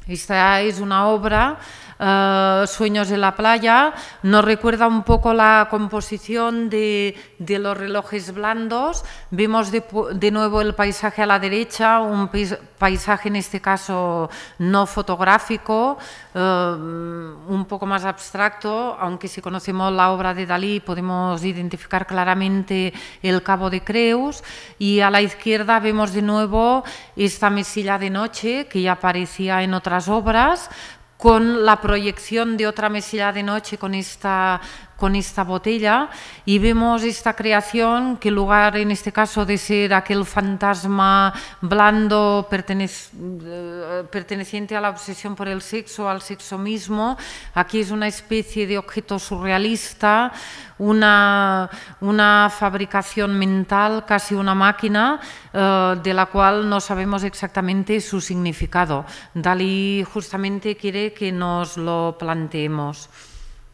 Esta es una obra eh, Sueños de la playa, nos recuerda un poco la composición de, los relojes blandos. Vemos de, nuevo el paisaje a la derecha, un paisaje en este caso no fotográfico, eh, un poco más abstracto, aunque si conocemos la obra de Dalí podemos identificar claramente el Cabo de Creus. Y a la izquierda vemos de nuevo esta mesilla de noche que ya aparecía en otras obras, con la proyección de otra mesilla de noche, con esta con esta botella y vemos esta creación que en lugar en este caso de ser aquel fantasma blando pertenece eh, perteneciente a la obsesión por el sexo, al sexo mismo, aquí es una especie de objeto surrealista, una, una fabricación mental, casi una máquina, eh, de la cual no sabemos exactamente su significado. Dalí justamente quiere que nos lo planteemos.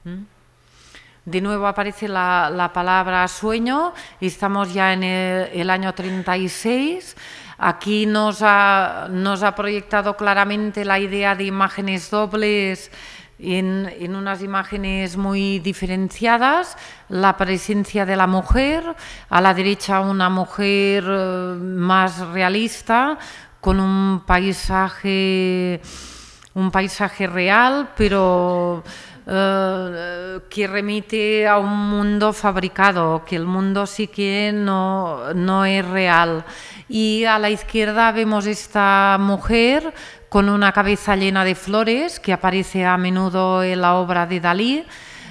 ¿Mm? De nuevo aparece la, palabra sueño estamos ya en el, año 36. Aquí nos ha, nos ha, proyectado claramente la idea de imágenes dobles en, en, unas imágenes muy diferenciadas, la presencia de la mujer, a la derecha una mujer eh, más realista, con un paisaje, un paisaje real, pero eh, que remite a un mundo fabricado, que el mundo sí que no, no es real. Y a la izquierda vemos esta mujer con una cabeza llena de flores que aparece a menudo en la obra de Dalí,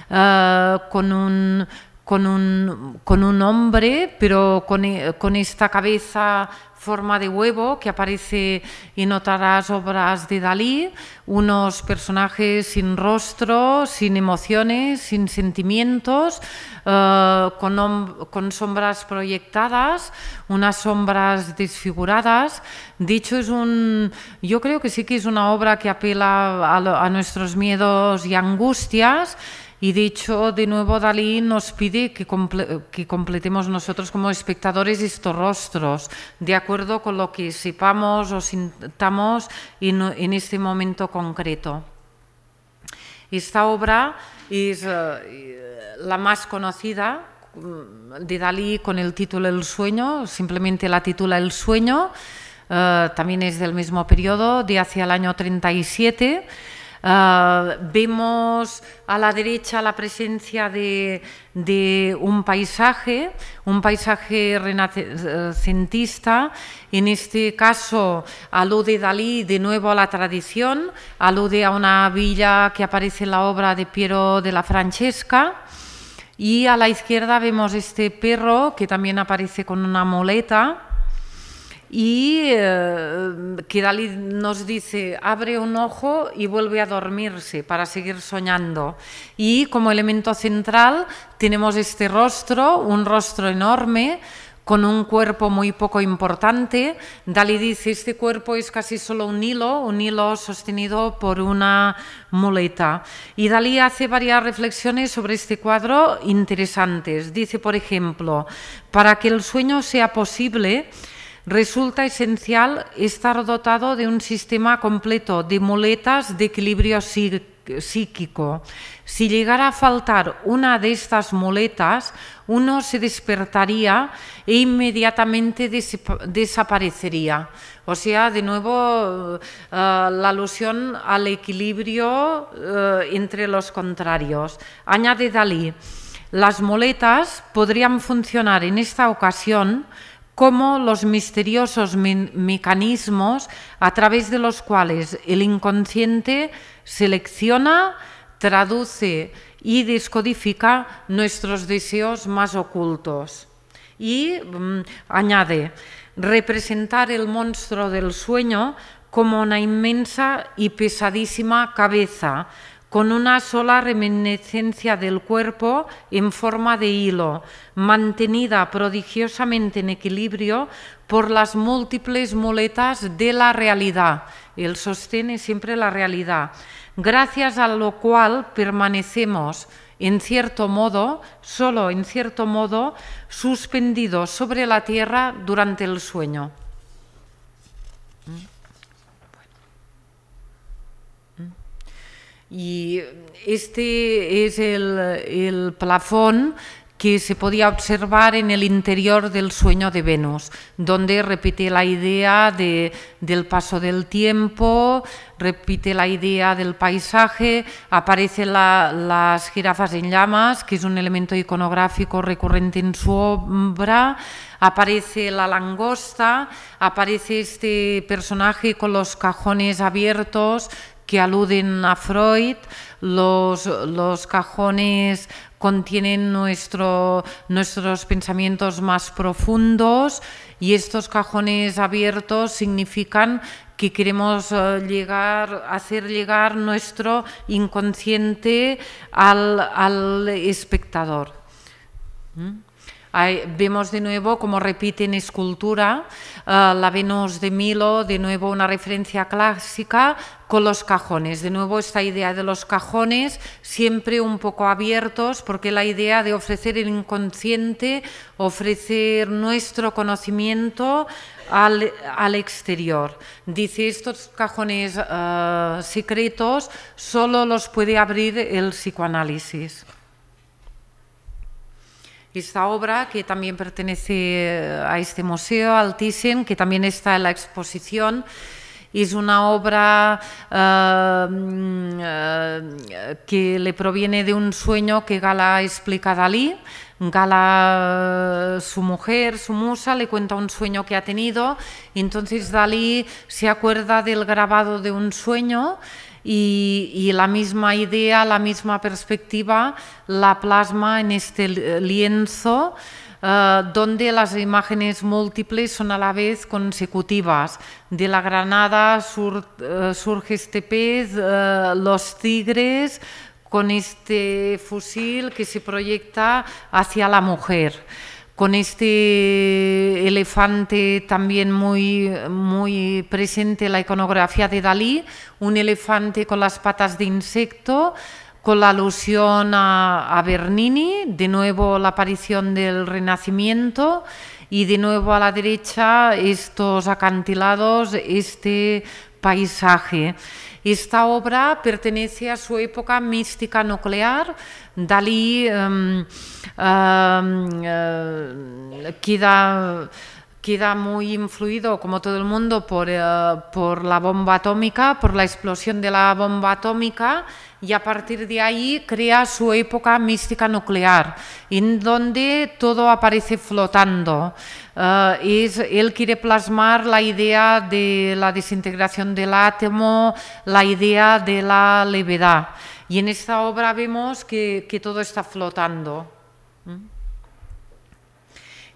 eh, con un con un, hombre, pero e, con, esta cabeza forma de huevo que aparece en otras obras de Dalí, unos personajes sin rostro, sin emociones, sin sentimientos, eh, con, sombras proyectadas, unas sombras desfiguradas. Dicho es un, yo creo que sí que es una obra que apela a, a nuestros miedos y angustias. Y de hecho, de nuevo, Dalí nos pide que, que completemos nosotros como espectadores estos rostros, de acuerdo con lo que sepamos o sintamos en, este momento concreto. Esta obra es eh, la más conocida mm, de Dalí con el título El sueño, simplemente la titula El sueño, eh, también es del mismo periodo, de hacia el año 37 Ah, vemos a la derecha la presencia de, de un paisaje, un paisaje renacentista, en este caso alude Dalí de nuevo a la tradición, alude a una villa que aparece en la obra de Piero de la Francesca. Y a la izquierda vemos este perro que también aparece con una moleta y eh, que Dalí nos dice, abre un ojo y vuelve a dormirse para seguir soñando. Y como elemento central tenemos este rostro, un rostro enorme, con un cuerpo muy poco importante. Dalí dice, este cuerpo es casi solo un hilo, un hilo sostenido por una muleta. Y Dalí hace varias reflexiones sobre este cuadro interesantes. Dice, por ejemplo, para que el sueño sea posible, Resulta esencial estar dotado de un sistema completo de muletas de equilibrio psíquico. Si llegara a faltar una de estas muletas, uno se despertaría e inmediatamente desaparecería. O sea, de nuevo, eh, la alusión al equilibrio eh, entre los contrarios. Añade Dalí, las muletas podrían funcionar en esta ocasión como los misteriosos mecanismos a través de los cuales el inconsciente selecciona, traduce y descodifica nuestros deseos más ocultos. Y mm, añade, representar el monstruo del sueño como una inmensa y pesadísima cabeza con una sola reminiscencia del cuerpo en forma de hilo, mantenida prodigiosamente en equilibrio por las múltiples muletas de la realidad. El sostiene siempre la realidad, gracias a lo cual permanecemos, en cierto modo, solo en cierto modo, suspendidos sobre la tierra durante el sueño. Y este es el, plafón que se podía observar en el interior del sueño de Venus, donde repite la idea del paso del tiempo, repite la idea del paisaje, aparecen la, las jirafas en llamas, que es un elemento iconográfico recurrente en su obra, aparece la langosta, aparece este personaje con los cajones abiertos, que aluden a Freud, los, los cajones contienen nuestros pensamientos más profundos y estos cajones abiertos significan que queremos eh, llegar, hacer llegar nuestro inconsciente al, espectador. ¿Mm? vemos de nuevo cómo en escultura, eh, la Venus de Milo, de nuevo una referencia clásica con los cajones. De nuevo esta idea de los cajones siempre un poco abiertos, porque la idea de ofrecer el inconsciente, ofrecer nuestro conocimiento al, exterior. Dice, estos cajones eh, secretos solo los puede abrir el psicoanálisis esta obra que también pertenece eh, a este museo, al Thyssen, que también está en la exposición. Es una obra ehm, eh, que le proviene de un sueño que Gala explica a Dalí. Gala, eh, su mujer, su musa, le cuenta un sueño que ha tenido. Entonces Dalí se acuerda del grabado de un sueño y, la misma idea, la misma perspectiva la plasma en este lienzo eh, donde las imágenes múltiples son a la vez consecutivas. De la granada eh, surge este pez, eh, los tigres, con este fusil que se proyecta hacia la mujer con este elefante también muy, muy presente la iconografía de Dalí, un elefante con las patas de insecto, con la alusión a, a Bernini, de nuevo la aparición del Renacimiento y de nuevo a la derecha estos acantilados, este paisaje. Esta obra pertenece a su época mística nuclear. Dalí um, queda queda muy influido, como todo el mundo, por, eh, por, la bomba atómica, por la explosión de la bomba atómica, y a partir de ahí crea su época mística nuclear, en donde todo aparece flotando. Eh, es, él quiere plasmar la idea de la desintegración del átomo, la idea de la levedad. Y en esta obra vemos que, que todo está flotando. ¿Mm?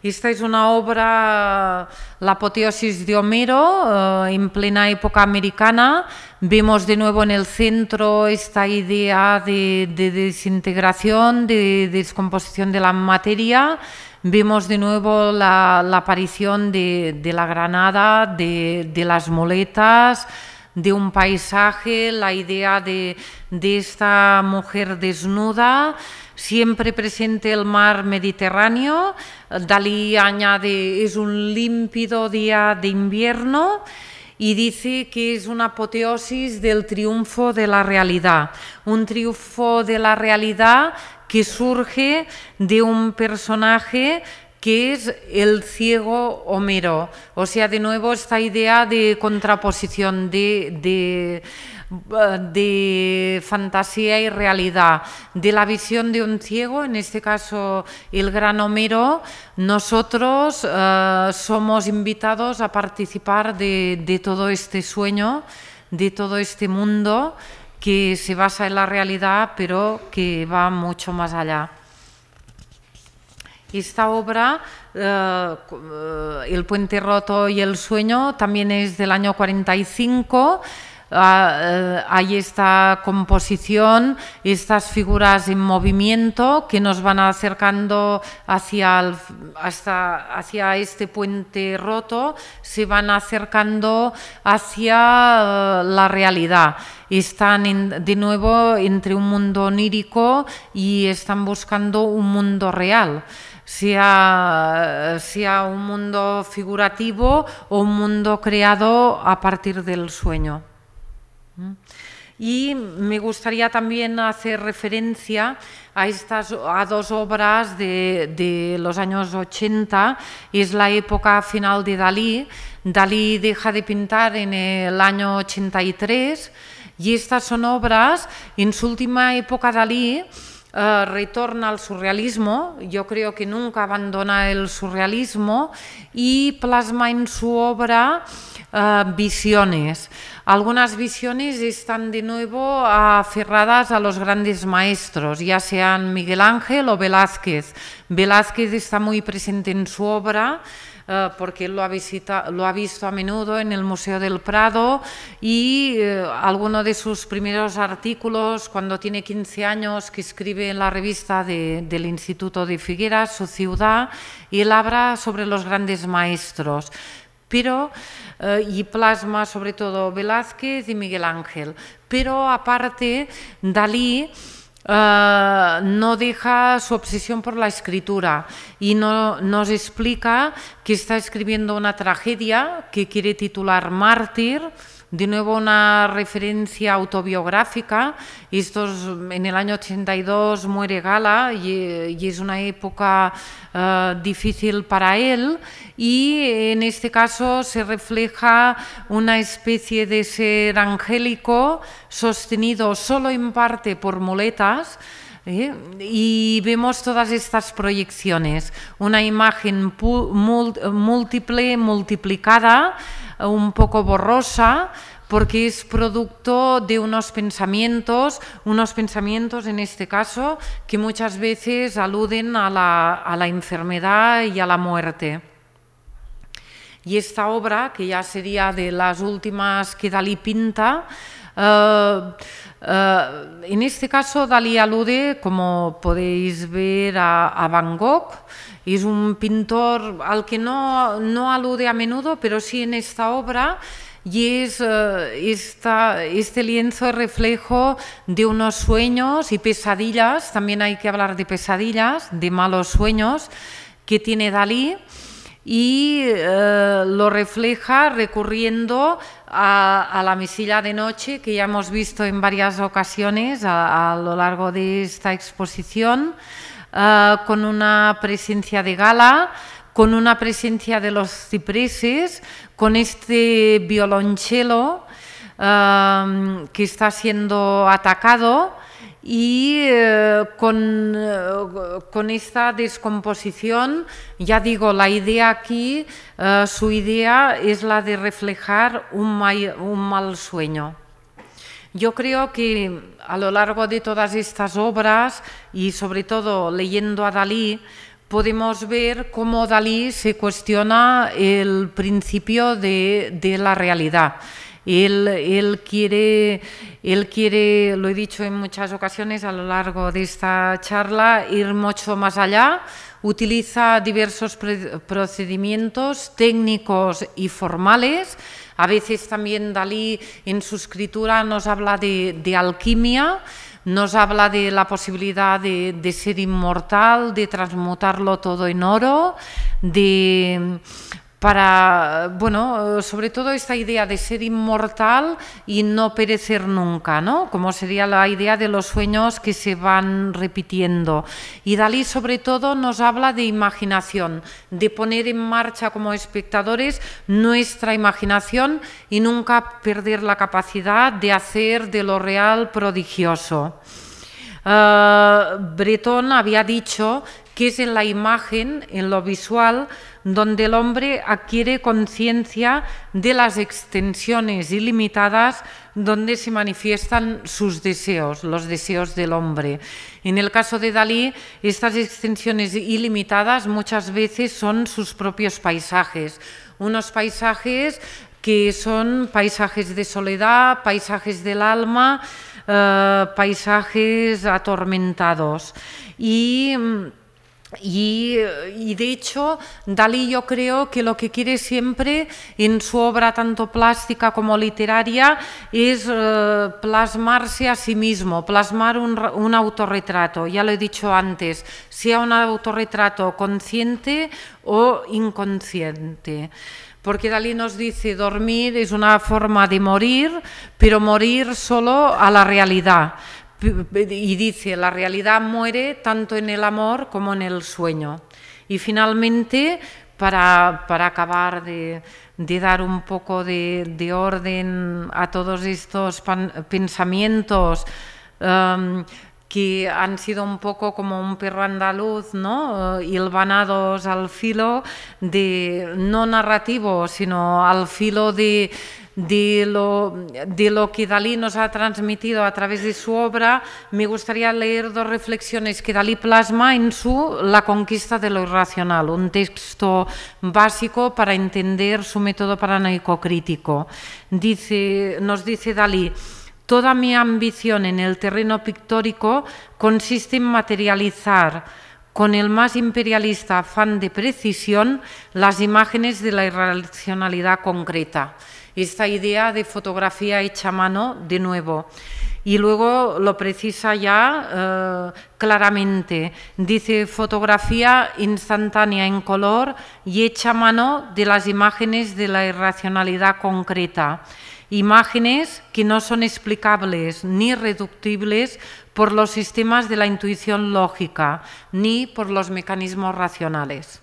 Esta es una obra, la apoteosis de Homero, eh, en plena época americana. Vemos de nuevo en el centro esta idea de, desintegración, de, descomposición de la materia. Vemos de nuevo la, aparición de, la granada, de las muletas, de un paisaje, la idea de, esta mujer desnuda, siempre presente el mar Mediterráneo. Dalí añade, es un límpido día de invierno y dice que es una apoteosis del triunfo de la realidad, un triunfo de la realidad que surge de un personaje que es el ciego Homero. O sea, de nuevo esta idea de contraposición, de, fantasía y realidad, de la visión de un ciego, en este caso el gran Homero, nosotros eh, somos invitados a participar de, todo este sueño, de todo este mundo que se basa en la realidad, pero que va mucho más allá esta obra, eh, eh, El puente roto y el sueño, también es del año 45. Ah, eh, hay esta composición, estas figuras en movimiento que nos van acercando hacia, este puente roto, se van acercando hacia la realidad. Están de nuevo entre un mundo onírico y están buscando un mundo real sea, un mundo figurativo o un mundo creado a partir del sueño. ¿Mm? Y me gustaría también hacer referencia a, estas, dos obras de, de, los años 80. Es la época final de Dalí. Dalí deja de pintar en el año 83 y estas son obras, en su última época Dalí eh, retorna al surrealismo, yo creo que nunca abandona el surrealismo y plasma en su obra eh, visiones. Algunas visiones están de nuevo aferradas a los grandes maestros, ya sean Miguel Ángel o Velázquez. Velázquez está muy presente en su obra. Eh, porque él lo ha, lo ha visto a menudo en el Museo del Prado y algunos eh, alguno de sus primeros artículos, cuando tiene 15 años, que escribe en la revista del Instituto de Figueras, su ciudad, y él habla sobre los grandes maestros pero eh, y plasma sobre todo Velázquez y Miguel Ángel. Pero aparte, Dalí eh, no deja su obsesión por la escritura y no, nos explica que está escribiendo una tragedia que quiere titular Mártir de nuevo una referencia autobiográfica. esto en el año 82 muere Gala y, es una época eh, difícil para él y en este caso se refleja una especie de ser angélico sostenido solo en parte por muletas. ¿eh? Y vemos todas estas proyecciones, una imagen múltiple, multiplicada, un poco borrosa, porque es producto de unos pensamientos, unos pensamientos en este caso que muchas veces aluden a la, enfermedad y a la muerte. Y esta obra, que ya sería de las últimas que Dalí pinta, eh, eh, en este caso Dalí alude, como podéis ver, a Van Gogh, es un pintor al que no, alude a menudo, pero sí en esta obra y es eh, este lienzo reflejo de unos sueños y pesadillas, también hay que hablar de pesadillas, de malos sueños que tiene Dalí y eh, lo refleja recurriendo a, la mesilla de noche que ya hemos visto en varias ocasiones a lo largo de esta exposición. Ah, con una presencia de gala, con una presencia de los cipreses, con este violonchelo que está siendo atacado y eh, eh, con, esta descomposición, ya digo, la idea aquí, eh, su idea es la de reflejar un mal sueño. Yo creo que a lo largo de todas estas obras y sobre todo leyendo a Dalí, podemos ver cómo Dalí se cuestiona el principio de, la realidad. Él, quiere, él quiere, lo he dicho en muchas ocasiones a lo largo de esta charla, ir mucho más allá. Utiliza diversos procedimientos técnicos y formales a veces también Dalí en su escritura nos habla de, alquimia, nos habla de la posibilidad de, de, ser inmortal, de transmutarlo todo en oro, de para, bueno, sobre todo esta idea de ser inmortal y no perecer nunca, ¿no? Como sería la idea de los sueños que se van repitiendo. Y Dalí sobre todo nos habla de imaginación, de poner en marcha como espectadores nuestra imaginación y nunca perder la capacidad de hacer de lo real prodigioso. bretón ah, Breton había dicho que es en la imagen, en lo visual, donde el hombre adquiere conciencia de las extensiones ilimitadas donde se manifiestan sus deseos, los deseos del hombre. En el caso de Dalí, estas extensiones ilimitadas muchas veces son sus propios paisajes, unos paisajes que son paisajes de soledad, paisajes del alma, eh, paisajes atormentados. Y mm, y, de hecho, Dalí yo creo que lo que quiere siempre en su obra tanto plástica como literaria es eh, plasmarse a sí mismo, plasmar un, un, autorretrato. Ya lo he dicho antes, sea un autorretrato consciente o inconsciente. Porque Dalí nos dice, dormir es una forma de morir, pero morir solo a la realidad y dice, la realidad muere tanto en el amor como en el sueño. Y finalmente, para, acabar de, dar un poco de, orden a todos estos pensamientos, em, que han sido un poco como un perro andaluz, ¿no? Eh, hilvanados al filo de, no narrativo, sino al filo de, de lo, que Dalí nos ha transmitido a través de su obra, me gustaría leer dos reflexiones que Dalí plasma en su La conquista de lo irracional, un texto básico para entender su método paranoico crítico. nos dice Dalí, toda mi ambición en el terreno pictórico consiste en materializar con el más imperialista afán de precisión las imágenes de la irracionalidad concreta esta idea de fotografía hecha a mano de nuevo. Y luego lo precisa ya eh, claramente. Dice fotografía instantánea en color y hecha a mano de las imágenes de la irracionalidad concreta. Imágenes que no son explicables ni reductibles por los sistemas de la intuición lógica ni por los mecanismos racionales.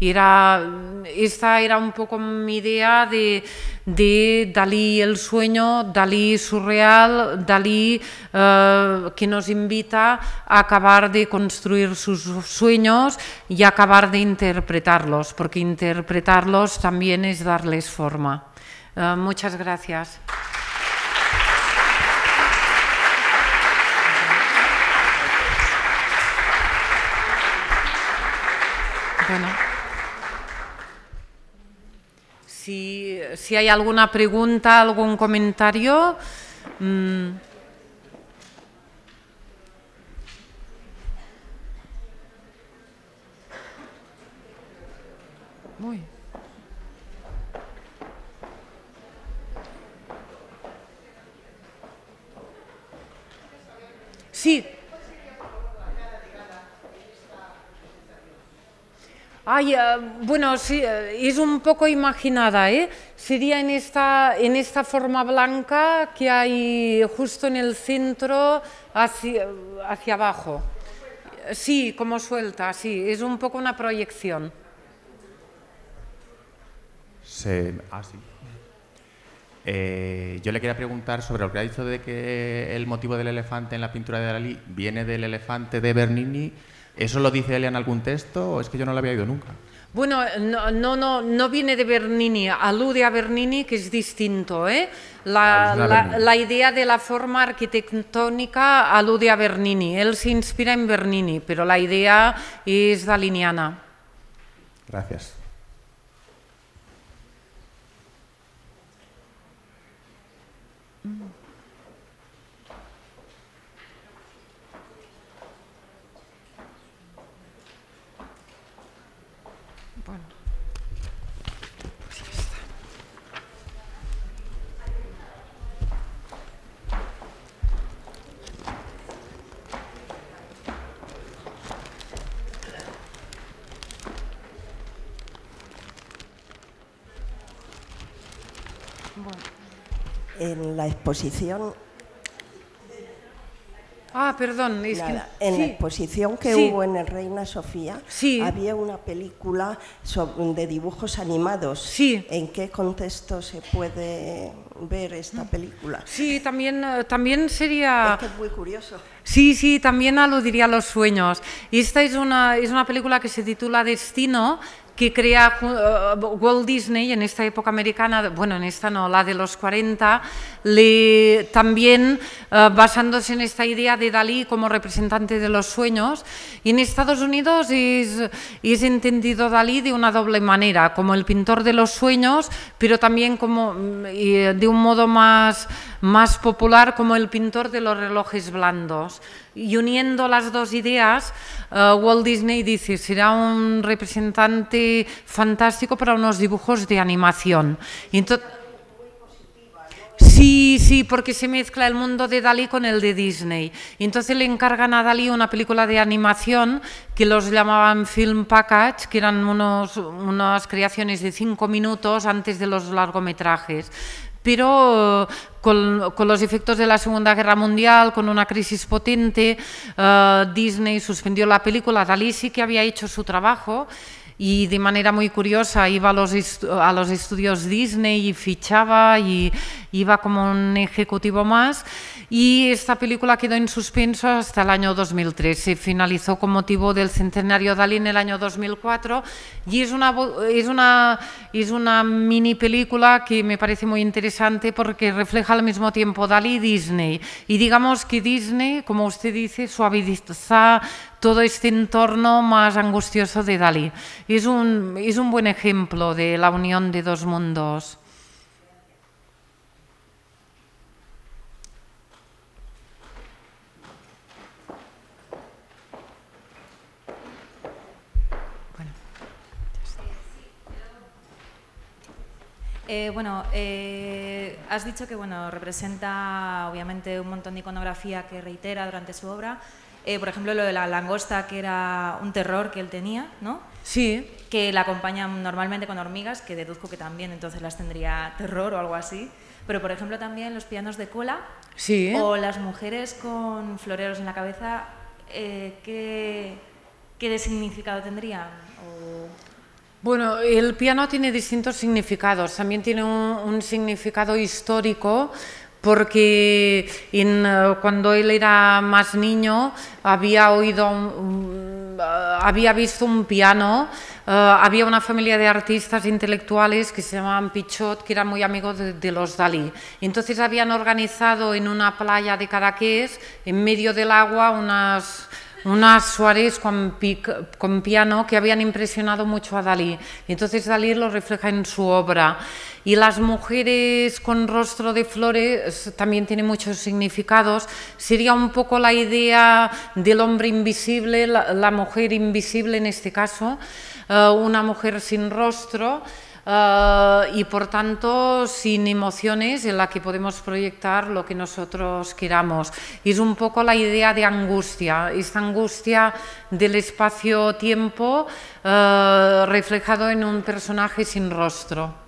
Era, esta era un poco mi idea de, Dalí el sueño, Dalí surreal, Dalí eh, que nos invita a acabar de construir sus sueños y acabar de interpretarlos, porque interpretarlos también es darles forma. Eh, muchas gracias. Bueno. si hay alguna pregunta, algún comentario. Mm, Eh, bueno, sí, es eh, un poco imaginada, ¿eh? Sería en esta, en esta forma blanca que hay justo en el centro hacia, eh, hacia abajo. Sí, como suelta, sí, es un poco una proyección. Ah, sí. Ah, yo le quería preguntar sobre lo que ha dicho de que el motivo del elefante en la pintura de Dalí viene del elefante de Bernini ¿Eso lo dice él en algún texto o es que yo no lo había oído nunca? Bueno, no, no, no, viene de Bernini, alude a Bernini, que es distinto. ¿eh? La, ah, la, idea de la forma arquitectónica alude a Bernini. Él se inspira en Bernini, pero la idea es daliniana. Gracias. en la exposición. Ah, perdón. Es que... En la exposición que hubo en el Reina Sofía había una película de dibujos animados. ¿En qué contexto se puede ver esta mm. película? Sí, también, eh, también sería... Es es muy curioso. Sí, sí, también aludiría a los sueños. Y esta es una, es una película que se titula Destino, que crea eh, Walt Disney en esta época americana, bueno, en esta no, la de los 40, también eh, basándose en esta idea de Dalí como representante de los sueños. Y en Estados Unidos es, entendido Dalí de una doble manera, como el pintor de los sueños, pero también como mm, eh, de un modo más popular como el pintor de los relojes blandos. Y uniendo las dos ideas, eh, Walt Disney dice, será un representante fantástico para unos dibujos de animación. Sí, sí, porque se mezcla el mundo de Dalí con el de Disney. Y entonces le encargan a Dalí una película de animación que los llamaban Film Package, que eran unos, unas creaciones de cinco minutos antes de los largometrajes pero eh, con, los efectos de la Segunda Guerra Mundial, con una crisis potente, eh, Disney suspendió la película, Dalí sí que había hecho su trabajo y de manera muy curiosa iba a los, a los estudios Disney y fichaba y iba como un ejecutivo más y esta película quedó en suspenso hasta el año 2003. Se finalizó con motivo del centenario Dalí en el año 2004 y es una, es una, es una mini película que me parece muy interesante porque refleja al mismo tiempo Dalí y Disney. Y digamos que Disney, como usted dice, suaviza todo este entorno más angustioso de Dalí. Es un, es un buen ejemplo de la unión de dos mundos. bueno, eh, eh, has dicho que bueno, representa obviamente un montón de iconografía que reitera durante su obra, eh, por ejemplo, lo de la langosta, que era un terror que él tenía, ¿no? Sí. Que la acompañan normalmente con hormigas, que deduzco que también entonces las tendría terror o algo así. Pero, por ejemplo, también los pianos de cola. Sí. O las mujeres con floreros en la cabeza, eh, ¿qué, ¿qué significado tendrían? Bueno, el piano tiene distintos significados. También tiene un, un significado histórico porque eh, cuando él era más niño había oído, eh, había visto un piano, eh, había una familia de artistas intelectuales que se llamaban Pichot, que eran muy amigos de, los Dalí. Entonces habían organizado en una playa de Cadaqués, en medio del agua, unas unas Suárez con, con piano que habían impresionado mucho a Dalí. Y entonces Dalí lo refleja en su obra. Y las mujeres con rostro de flores también tienen muchos significados. Sería un poco la idea del hombre invisible, la, mujer invisible en este caso, eh, una mujer sin rostro. Eh, y por tanto sin emociones en la que podemos proyectar lo que nosotros queramos. Es un poco la idea de angustia, esta angustia del espacio-tiempo eh, reflejado en un personaje sin rostro.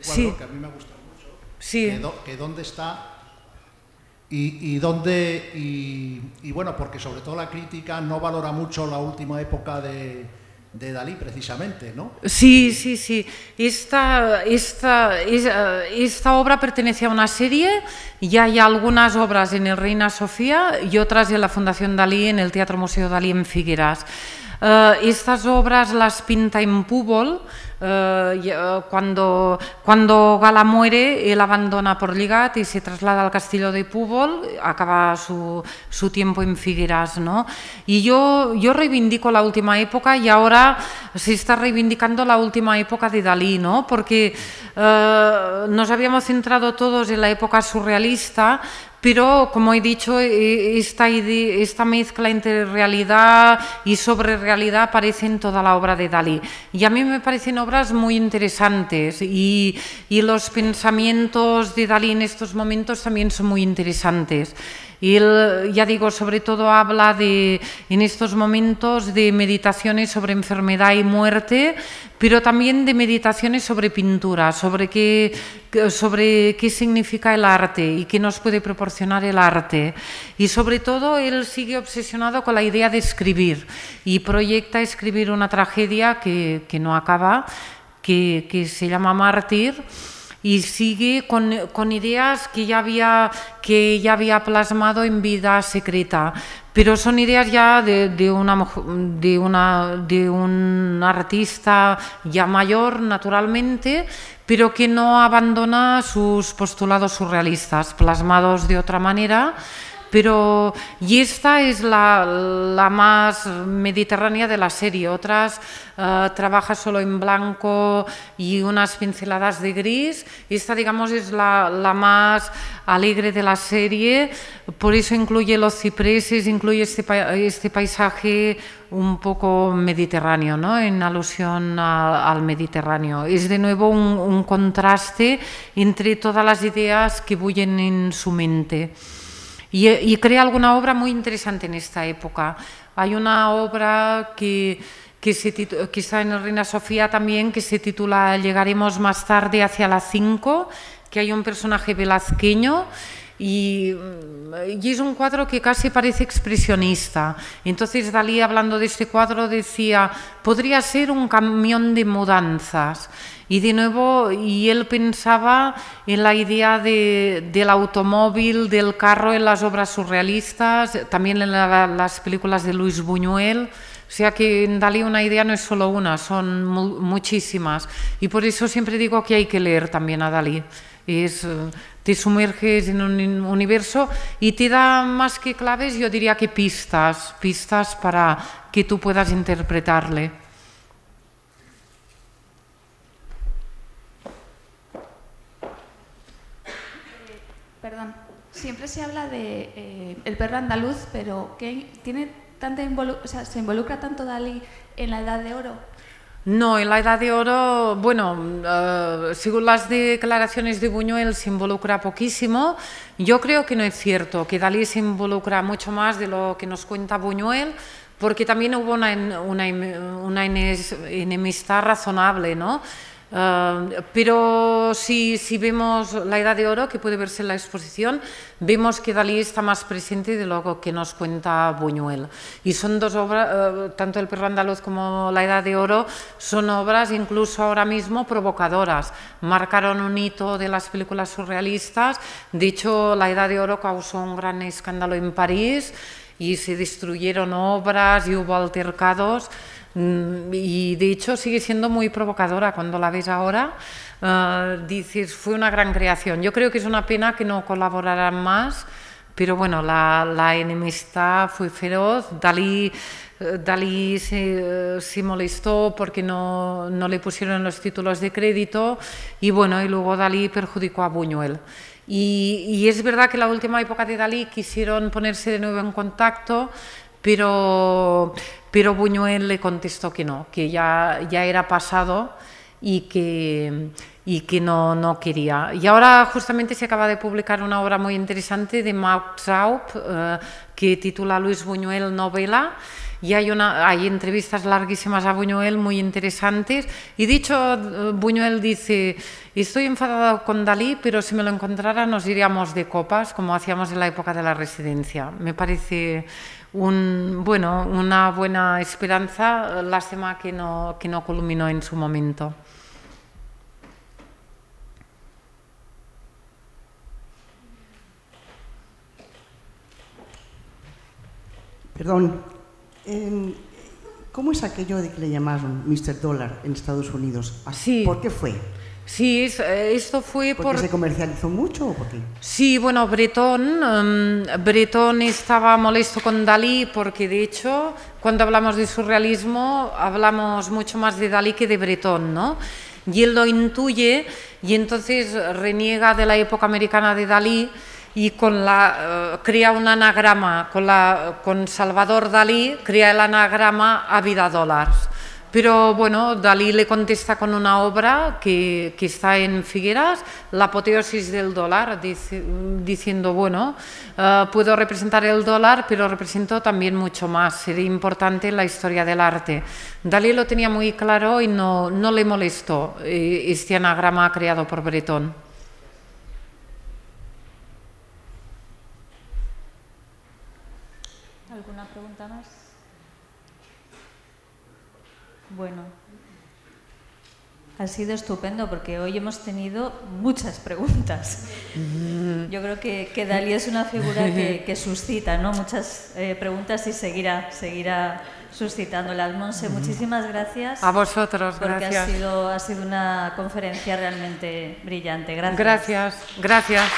sí. que a mí me gustado mucho, que, dónde está y, dónde y, bueno, porque sobre todo la crítica no valora mucho la última época de, Dalí, precisamente, ¿no? Sí, sí, sí. Esta, esta, eh, esta, obra pertenece a una serie, y hay algunas obras en el Reina Sofía y otras en la Fundación Dalí, en el Teatro Museo Dalí en Figueras. Eh, estas obras las pinta en Púbol. Eh, eh, cuando, cuando Gala muere, él abandona por Ligat y se traslada al castillo de Púbol, acaba su, tiempo en Figueras. ¿no? Y yo, yo reivindico la última época y ahora se está reivindicando la última época de Dalí, ¿no? porque nos habíamos centrado todos en la época surrealista, pero, como he dicho, e, e, esta, mezcla entre realidad y sobre realidad aparece en toda la obra de Dalí. Y a mí me parecen obras muy interesantes y los pensamientos de Dalí en estos momentos también son muy interesantes. Y él, ya digo, sobre todo habla de, en estos momentos de meditaciones sobre enfermedad y muerte, pero también de meditaciones sobre pintura, sobre qué, sobre qué significa el arte y qué nos puede proporcionar el arte. Y sobre todo él sigue obsesionado con la idea de escribir y proyecta escribir una tragedia que, no acaba, que, que se llama Mártir y sigue con, ideas que ya, había, que ya había plasmado en vida secreta. Pero son ideas ya de, de, una, de un artista ya mayor, naturalmente, pero que no abandona sus postulados surrealistas, plasmados de otra manera pero y esta es la, más mediterránea de la serie. Otras eh, trabaja solo en blanco y unas pinceladas de gris. Esta, digamos, es la, más alegre de la serie, por eso incluye los cipreses, incluye este, este paisaje un poco mediterráneo, ¿no? en alusión al Mediterráneo. Es de nuevo un, un contraste entre todas las ideas que bullen en su mente. Y, crea alguna obra muy interesante en esta época. Hay una obra que, está en Reina Sofía también, que se titula Llegaremos más tarde hacia las 5, que hay un personaje velazqueño Mm, y, es un cuadro que casi parece expresionista. Entonces Dalí, hablando de este cuadro, decía, podría ser un camión de mudanzas. Y de nuevo, y él pensaba en la idea del automóvil, del carro en las obras surrealistas, también en las películas de Luis Buñuel. O sea que en Dalí una idea no es solo una, son muchísimas. Y por eso siempre digo que hay que leer también a Dalí te sumerges en un universo y te da más que claves, yo diría que pistas, pistas para que tú puedas interpretarle. Perdón, siempre se habla de eh, el perro andaluz, pero ¿qué tiene tanta se involucra tanto Dalí en la Edad de Oro? No, en la Edad de Oro, bueno, eh, según las declaraciones de Buñuel, se involucra poquísimo. Yo creo que no es cierto, que Dalí se involucra mucho más de lo que nos cuenta Buñuel, porque también hubo una, una enemistad razonable, ¿no? Ah, pero si, vemos la Edad de Oro, que puede verse en la exposición, vemos que Dalí está más presente de lo que nos cuenta Buñuel. Y son dos obras, eh, tanto El perro andaluz como La Edad de Oro, son obras incluso ahora mismo provocadoras. Marcaron un hito de las películas surrealistas. De hecho, La Edad de Oro causó un gran escándalo en París y se destruyeron obras y hubo altercados. Mm, y de hecho sigue siendo muy provocadora cuando la ves ahora. Eh, dices, fue una gran creación. Yo creo que es una pena que no colaboraran más, pero bueno, la, enemistad fue feroz. Dalí, eh, Dalí eh, se, molestó porque no, no, le pusieron los títulos de crédito y bueno, y luego Dalí perjudicó a Buñuel. Y, y es verdad que la última época de Dalí quisieron ponerse de nuevo en contacto, pero, pero Buñuel le contestó que no, que ya, ya era pasado y que, y que no, no quería. Y ahora justamente se acaba de publicar una obra muy interesante de Mark Traub eh, que titula Luis Buñuel novela y hay, una, hay entrevistas larguísimas a Buñuel muy interesantes. Y dicho, eh, Buñuel dice, estoy enfadado con Dalí, pero si me lo encontrara nos iríamos de copas, como hacíamos en la época de la residencia. Me parece un, bueno, una buena esperanza, eh, lástima que no, que no culminó en su momento. Perdón, em, ¿cómo es aquello de que le llamaron Mr. Dollar en Estados Unidos? ¿Por qué fue? Sí, eh, esto fue ¿Porque se comercializó mucho o por qué? Sí, bueno, Breton, em, estaba molesto con Dalí porque de hecho cuando hablamos de surrealismo hablamos mucho más de Dalí que de Breton, ¿no? Y él lo intuye y entonces reniega de la época americana de Dalí y con la, eh, crea un anagrama, con, con Salvador Dalí crea el anagrama a vida dólar. Pero bueno, Dalí le contesta con una obra que, está en Figueras, La apoteosis del dólar, diciendo, bueno, eh, puedo representar el dólar, pero represento también mucho más, sería importante en la historia del arte. Dalí lo tenía muy claro y no, no le molestó eh, este anagrama creado por Bretón. Bueno, ha sido estupendo porque hoy hemos tenido muchas preguntas. Yo creo que, Dalí es una figura que, suscita ¿no? muchas eh, preguntas y seguirá, seguirá suscitándolas. Monse, muchísimas gracias. A vosotros, porque gracias. Porque ha sido, ha sido una conferencia realmente brillante. Gracias, gracias.